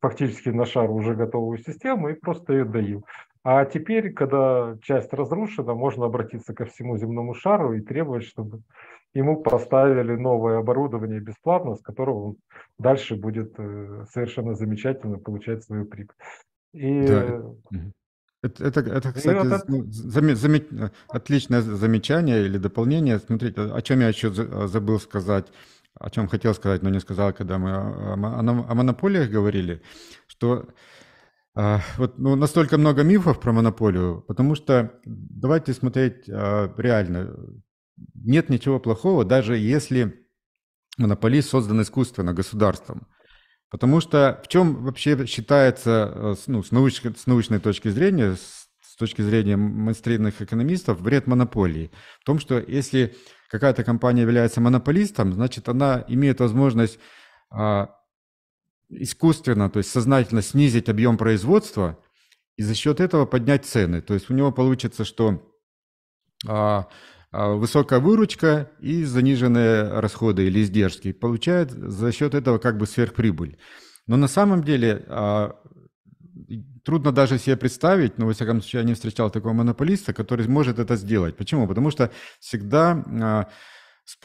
фактически на шар уже готовую систему и просто ее доил. А теперь, когда часть разрушена, можно обратиться ко всему земному шару и требовать, чтобы ему поставили новое оборудование бесплатно, с которого он дальше будет э, совершенно замечательно получать свою прибыль. И да. Это, это, это кстати, вот это... Ну, зам, зам, отличное замечание или дополнение. Смотрите, о чем я еще а, забыл сказать, о чем хотел сказать, но не сказал, когда мы о, о, о монополиях говорили, что а, вот ну, настолько много мифов про монополию, потому что давайте смотреть а, реально. Нет ничего плохого, даже если монополист создан искусственно государством. Потому что в чем вообще считается, э, ну, с, науч, с научной точки зрения, с, точки зрения мейнстримных экономистов, вред монополии? В том, что если какая-то компания является монополистом, значит, она имеет возможность а, искусственно, то есть сознательно снизить объем производства и за счет этого поднять цены. То есть у него получится, что а, а, высокая выручка и заниженные расходы или издержки. получает за счет этого как бы сверхприбыль. Но на самом деле а, трудно даже себе представить, но, ну, во всяком случае, я не встречал такого монополиста, который может это сделать. Почему? Потому что всегда... А,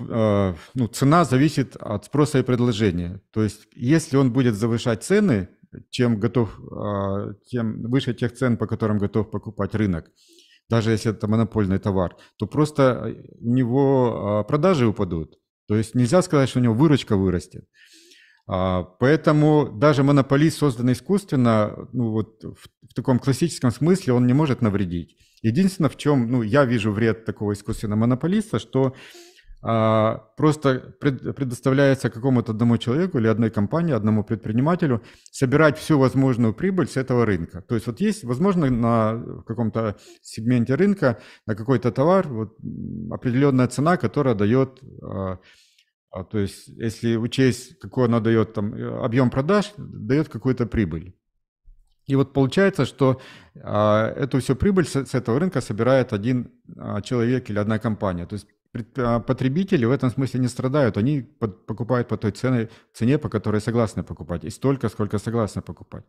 Э, ну, цена зависит от спроса и предложения. То есть, если он будет завышать цены, чем готов, э, тем выше тех цен, по которым готов покупать рынок, даже если это монопольный товар, то просто э, у него продажи упадут. То есть нельзя сказать, что у него выручка вырастет. А, поэтому даже монополист, созданный искусственно, ну вот в, в таком классическом смысле, он не может навредить. Единственное, в чем ну, я вижу вред такого искусственного монополиста, что а, просто предоставляется какому-то одному человеку или одной компании, одному предпринимателю собирать всю возможную прибыль с этого рынка. То есть вот есть, возможно, на каком-то сегменте рынка, на какой-то товар вот, определенная цена, которая дает, а, а, то есть если учесть, какой она дает там, э, объем продаж, дает какую-то прибыль. И вот получается, что э, эту всю прибыль с, с этого рынка собирает один э, человек или одна компания. То есть а, потребители в этом смысле не страдают. Они под, покупают по той цене, цене, по которой согласны покупать, и столько, сколько согласны покупать.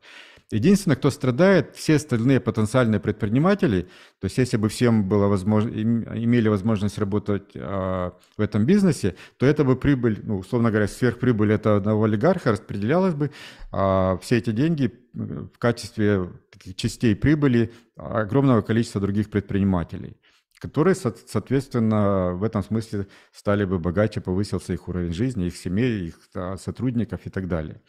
Единственное, кто страдает, все остальные потенциальные предприниматели, то есть если бы всем было возможно, имели возможность работать а, в этом бизнесе, то это бы прибыль, ну, условно говоря, сверхприбыль это одного олигарха распределялась бы, а все эти деньги в качестве частей прибыли огромного количества других предпринимателей которые, соответственно, в этом смысле стали бы богаче, повысился их уровень жизни, их семей, их сотрудников и так далее.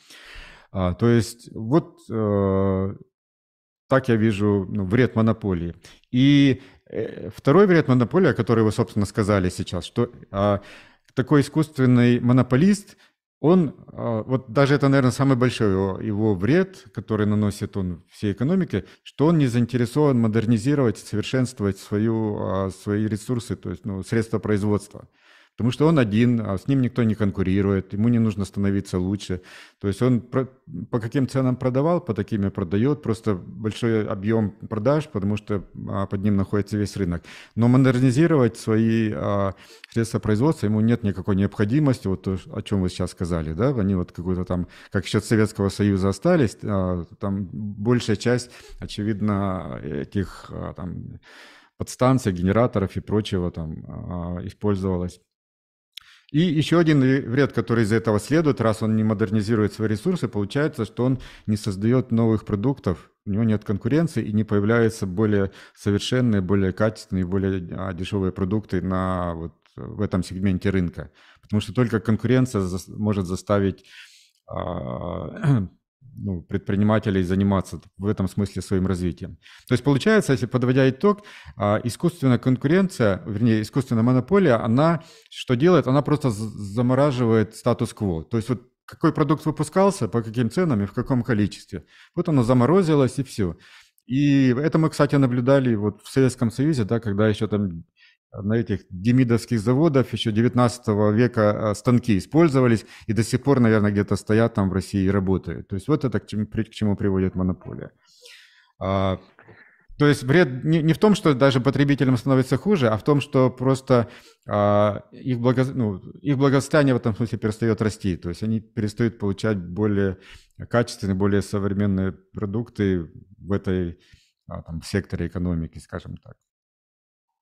А, то есть вот э, так я вижу ну, вред монополии. И э, второй вред монополии, о котором вы, собственно, сказали сейчас, что э, такой искусственный монополист – он, а, вот даже это, наверное, самый большой его, его вред, который наносит он всей экономике, что он не заинтересован модернизировать, совершенствовать свою, а, свои ресурсы, то есть ну, средства производства. Потому что он один, а с ним никто не конкурирует, ему не нужно становиться лучше. То есть он по каким ценам продавал, по таким и продает. Просто большой объем продаж, потому что а, под ним находится весь рынок. Но модернизировать свои а, средства производства ему нет никакой необходимости. Вот то, о чем вы сейчас сказали, да? Они вот какую-то там, как счет Советского Союза остались, а, там большая часть, очевидно, этих там подстанций, генераторов и прочего там использовалась и еще один вред, который из этого следует, раз он не модернизирует свои ресурсы, получается, что он не создает новых продуктов, у него нет конкуренции и не появляются более совершенные, более качественные, более а, дешевые продукты на вот в этом сегменте рынка. Потому что только конкуренция за, может заставить а, ну, предпринимателей заниматься в этом смысле своим развитием. То есть получается, если подводя итог, а, искусственная конкуренция, вернее, искусственная монополия, она что делает? Она просто замораживает статус-кво. То есть вот какой продукт выпускался, по каким ценам и в каком количестве. Вот она заморозилась и все. И это мы, кстати, наблюдали вот в Советском Союзе, да, когда еще там на этих демидовских заводах еще 19 века э, станки использовались и до сих пор, наверное, где-то стоят там в России и работают. То есть вот это к чему, к чему приводит монополия. А, то есть вред не, не в том, что даже потребителям становится хуже, а в том, что просто а, их, благо, ну, их благосостояние в этом смысле перестает расти. То есть они перестают получать более качественные, более современные продукты в этой а, там, секторе экономики, скажем так.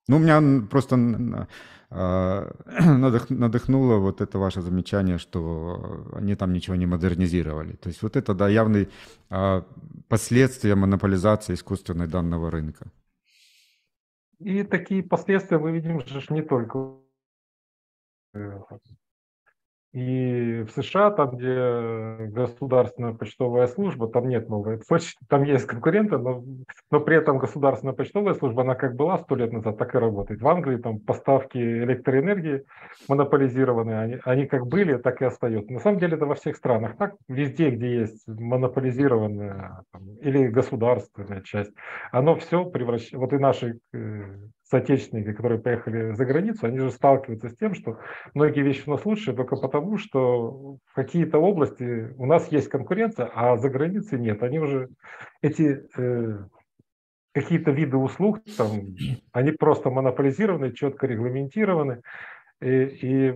Ну, у меня просто а, [CLEARS THROAT] надохнуло вот это ваше замечание, что они там ничего не модернизировали. То есть вот это, да, явный а, последствия монополизации искусственной данного рынка. И такие последствия мы видим же не только э, и в США, там, где государственная почтовая служба, там нет новой почты, там есть конкуренты, но, но при этом государственная почтовая служба, она как была сто лет назад, так и работает. В Англии там поставки электроэнергии монополизированы, они, они как были, так и остаются. На самом деле это во всех странах так, везде, где есть монополизированная там, или государственная часть, оно все превращается, вот и наши э, соотечественники, которые поехали за границу, они же сталкиваются с тем, что многие вещи у нас лучше только потому, что в какие-то области у нас есть конкуренция, а за границей нет. Они уже эти э, какие-то виды услуг, там, они просто монополизированы, четко регламентированы. И, и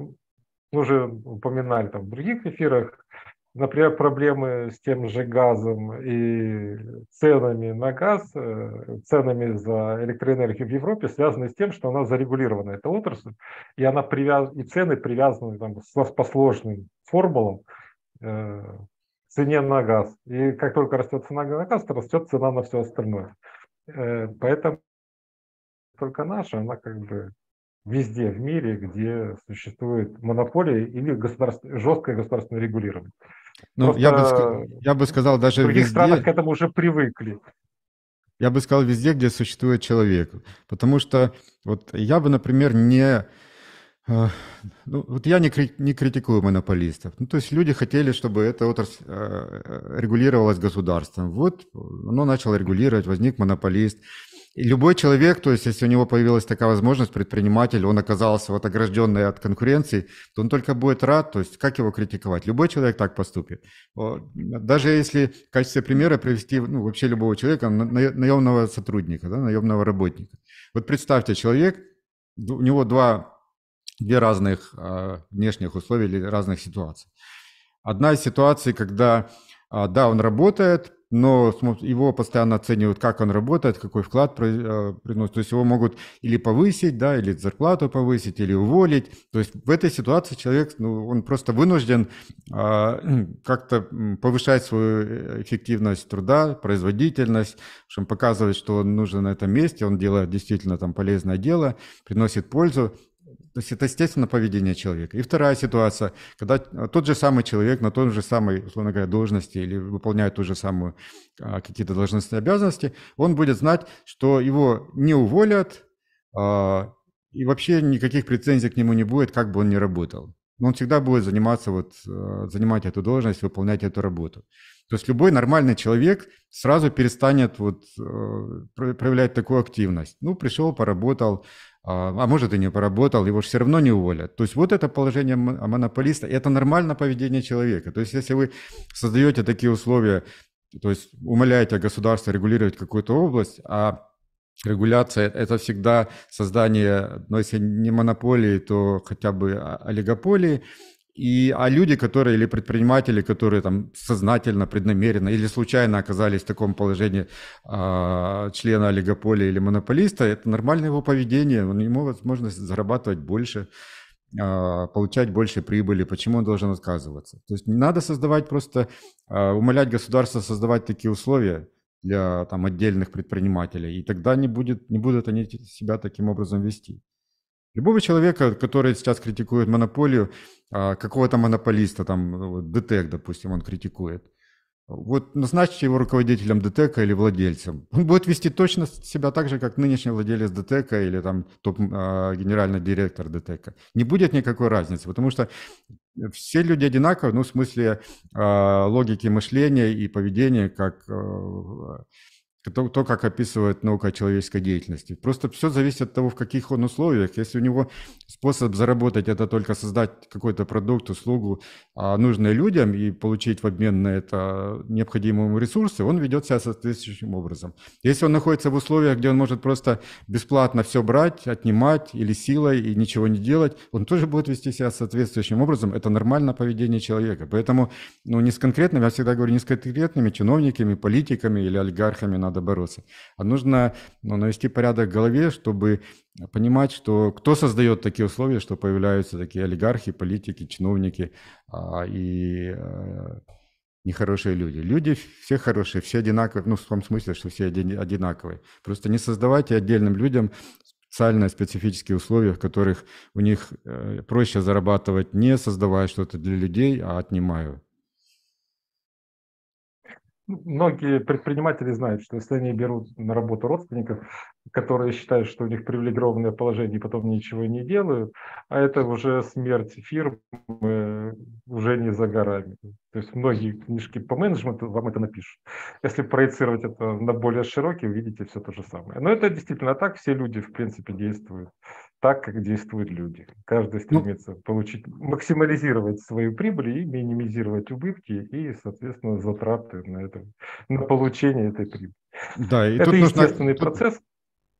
уже упоминали там, в других эфирах, Например, проблемы с тем же газом и ценами на газ, э, ценами за электроэнергию в Европе связаны с тем, что она зарегулирована, эта отрасль, и, она привяз... и цены привязаны там, с по сложным формулам э, цене на газ. И как только растет цена на газ, то растет цена на все остальное. Э, поэтому только наша, она как бы везде в мире, где существует монополия или государств... жесткое государственное регулирование. Ну, я бы, я бы сказал, даже в других везде, странах к этому уже привыкли. Я бы сказал, везде, где существует человек. Потому что вот я бы, например, не... Э, ну, вот я не, кри- не критикую монополистов. Ну, то есть люди хотели, чтобы эта отрасль э, э, регулировалась государством. Вот оно начало регулировать, возник монополист любой человек, то есть если у него появилась такая возможность, предприниматель, он оказался вот огражденный от конкуренции, то он только будет рад, то есть как его критиковать? Любой человек так поступит. Даже если в качестве примера привести ну, вообще любого человека, наемного сотрудника, да, наемного работника. Вот представьте, человек, у него два, две разных а, внешних условия или разных ситуаций. Одна из ситуаций, когда, а, да, он работает, но его постоянно оценивают, как он работает, какой вклад э, приносит. То есть его могут или повысить, да, или зарплату повысить, или уволить. То есть в этой ситуации человек, ну, он просто вынужден э, [CLEARS THROAT] как-то повышать свою э, эффективность труда, производительность, чтобы показывать, что он нужен на этом месте, он делает действительно там полезное дело, приносит пользу. То есть это естественно поведение человека. И вторая ситуация, когда э, тот же самый человек на той же самой, условно говоря, должности или выполняет ту же самую а, какие-то должностные обязанности, он будет знать, что его не уволят, а, и вообще никаких претензий к нему не будет, как бы он ни работал. Но он всегда будет заниматься, вот, э, занимать эту должность, выполнять эту работу. То есть любой нормальный человек сразу перестанет вот, э, проявлять такую активность. Ну, пришел, поработал, а, а может и не поработал, его же все равно не уволят. То есть вот это положение монополиста, это нормальное поведение человека. То есть если вы создаете такие условия, то есть умоляете государство регулировать какую-то область, а регуляция – это всегда создание, но ну, если не монополии, то хотя бы олигополии – и, а люди, которые или предприниматели, которые там сознательно, преднамеренно или случайно оказались в таком положении э, члена олигополии или монополиста, это нормальное его поведение, у него возможность зарабатывать больше, э, получать больше прибыли, почему он должен отказываться. То есть не надо создавать просто, э, умолять государство создавать такие условия для там, отдельных предпринимателей, и тогда не, будет, не будут они себя таким образом вести. Любого человека, который сейчас критикует монополию, а, какого-то монополиста, там, ну, ДТЭК, допустим, он критикует. Вот назначьте его руководителем ДТЭКа или владельцем. Он будет вести точно себя так же, как нынешний владелец ДТЭКа или там топ, а, генеральный директор ДТЭКа. Не будет никакой разницы, потому что все люди одинаковы, ну, в смысле а, логики мышления и поведения, как то, то, как описывает наука о человеческой деятельности. Просто все зависит от того, в каких он условиях. Если у него способ заработать – это только создать какой-то продукт, услугу, а нужной людям и получить в обмен на это необходимые ему ресурсы, он ведет себя соответствующим образом. Если он находится в условиях, где он может просто бесплатно все брать, отнимать или силой и ничего не делать, он тоже будет вести себя соответствующим образом. Это нормальное поведение человека. Поэтому ну, не с конкретными, я всегда говорю, не с конкретными чиновниками, политиками или олигархами надо бороться. А нужно ну, навести порядок в голове, чтобы понимать, что кто создает такие условия, что появляются такие олигархи, политики, чиновники а, и а, нехорошие люди. Люди все хорошие, все одинаковые, ну, в том смысле, что все одинаковые. Просто не создавайте отдельным людям специальные, специфические условия, в которых у них э, проще зарабатывать, не создавая что-то для людей, а отнимая. Многие предприниматели знают, что если они берут на работу родственников, которые считают, что у них привилегированное положение, и потом ничего не делают, а это уже смерть фирмы уже не за горами. То есть многие книжки по менеджменту вам это напишут. Если проецировать это на более широкий, увидите все то же самое. Но это действительно так, все люди, в принципе, действуют так, как действуют люди. Каждый ну стремится ну, получить, максимализировать свою прибыль и минимизировать убытки и, соответственно, затраты на, это, на получение этой прибыли. Да, и это тут естественный нужно, процесс. Тут,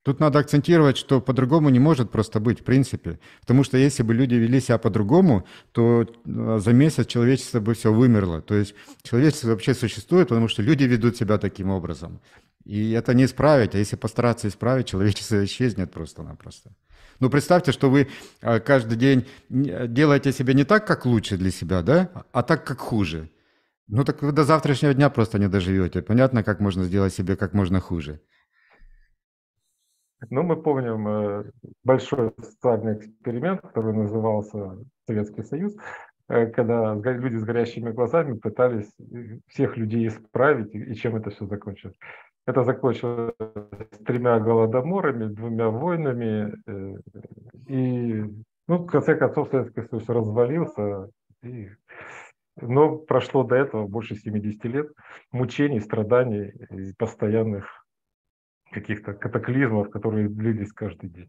тут надо акцентировать, что по-другому не может просто быть, в принципе. Потому что если бы люди вели себя по-другому, то а, за месяц человечество бы все вымерло. То есть человечество вообще существует, потому что люди ведут себя таким образом. И это не исправить, а если постараться исправить, человечество исчезнет просто-напросто. Ну, представьте, что вы э, каждый день э, делаете себе не так, как лучше для себя, да, а так, как хуже. Ну, так вы до завтрашнего дня просто не доживете. Понятно, как можно сделать себе как можно хуже. Ну, мы помним э, большой социальный эксперимент, который назывался Советский Союз, когда люди с горящими глазами пытались всех людей исправить, и чем это все закончилось. Это закончилось тремя голодоморами, двумя войнами. Э, и, ну, в конце концов, Советский Союз развалился. И... Но прошло до этого больше 70 лет мучений, страданий и постоянных каких-то катаклизмов, которые длились каждый день.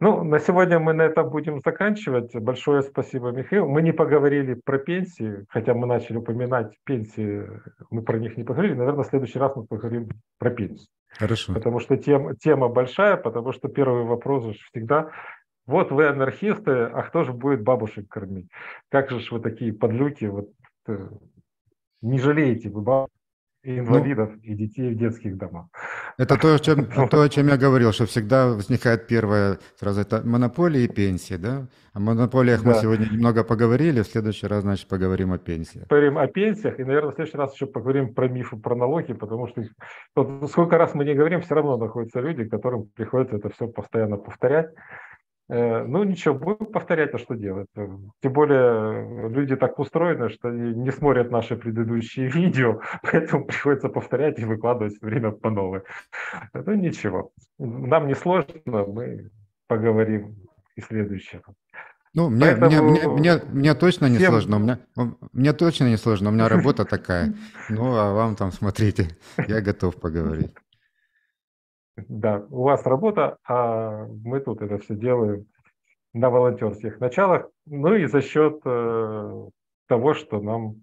Ну, на сегодня мы на этом будем заканчивать. Большое спасибо, Михаил. Мы не поговорили про пенсии, хотя мы начали упоминать пенсии, мы про них не поговорили. Наверное, в следующий раз мы поговорим про пенсии. Хорошо. Потому что тем, тема большая, потому что первый вопрос же всегда, вот вы анархисты, а кто же будет бабушек кормить? Как же вы такие подлюки, вот э, не жалеете вы бабушек? Ну, инвалидов ну, и детей в детских домах. Это то, чем, [LAUGHS] то, о чем я говорил, что всегда возникает первое, сразу это монополии и пенсии, да? О монополиях да. мы сегодня немного поговорили, в следующий раз, значит, поговорим о пенсиях. Поговорим о пенсиях, и, наверное, в следующий раз еще поговорим про мифы, про налоги, потому что вот сколько раз мы не говорим, все равно находятся люди, которым приходится это все постоянно повторять, Э, ну ничего, будем повторять, а что делать? Тем более э, люди так устроены, что не смотрят наши предыдущие [LAUGHS] видео, поэтому приходится повторять и выкладывать время по новой. Ну ничего, нам не сложно, мы поговорим и следующее. Ну, мне, мне, мне, мне, мне точно не Всем... сложно, у меня, мне точно не сложно, у меня работа такая. [LAUGHS] Ну, а вам там смотрите, я готов поговорить. Да, у вас работа, а мы тут это все делаем на волонтерских началах, ну и за счет э, того, что нам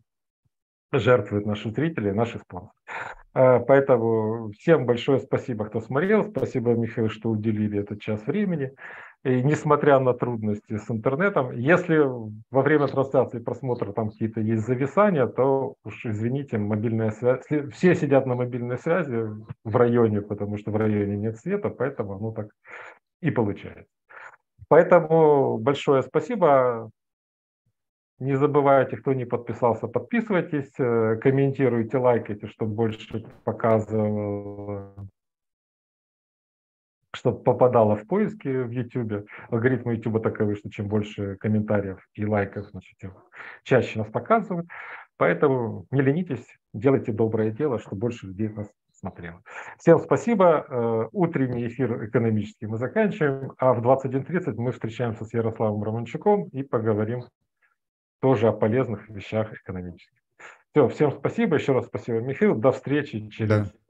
жертвуют наши зрители, наши спонсоры. Э, поэтому всем большое спасибо, кто смотрел, спасибо, Михаил, что уделили этот час времени и несмотря на трудности с интернетом, если во время трансляции просмотра там какие-то есть зависания, то уж извините, мобильная связь, все сидят на мобильной связи в районе, потому что в районе нет света, поэтому оно так и получается. Поэтому большое спасибо. Не забывайте, кто не подписался, подписывайтесь, э, комментируйте, лайкайте, чтобы больше показывало чтобы попадало в поиски в YouTube. Алгоритмы YouTube таковы, что чем больше комментариев и лайков, значит, чаще нас показывают. Поэтому не ленитесь, делайте доброе дело, чтобы больше людей нас смотрело. Всем спасибо. Э, утренний эфир экономический мы заканчиваем, а в 21.30 мы встречаемся с Ярославом Романчуком и поговорим тоже о полезных вещах экономических. Все, всем спасибо. Еще раз спасибо, Михаил. До встречи через... Да.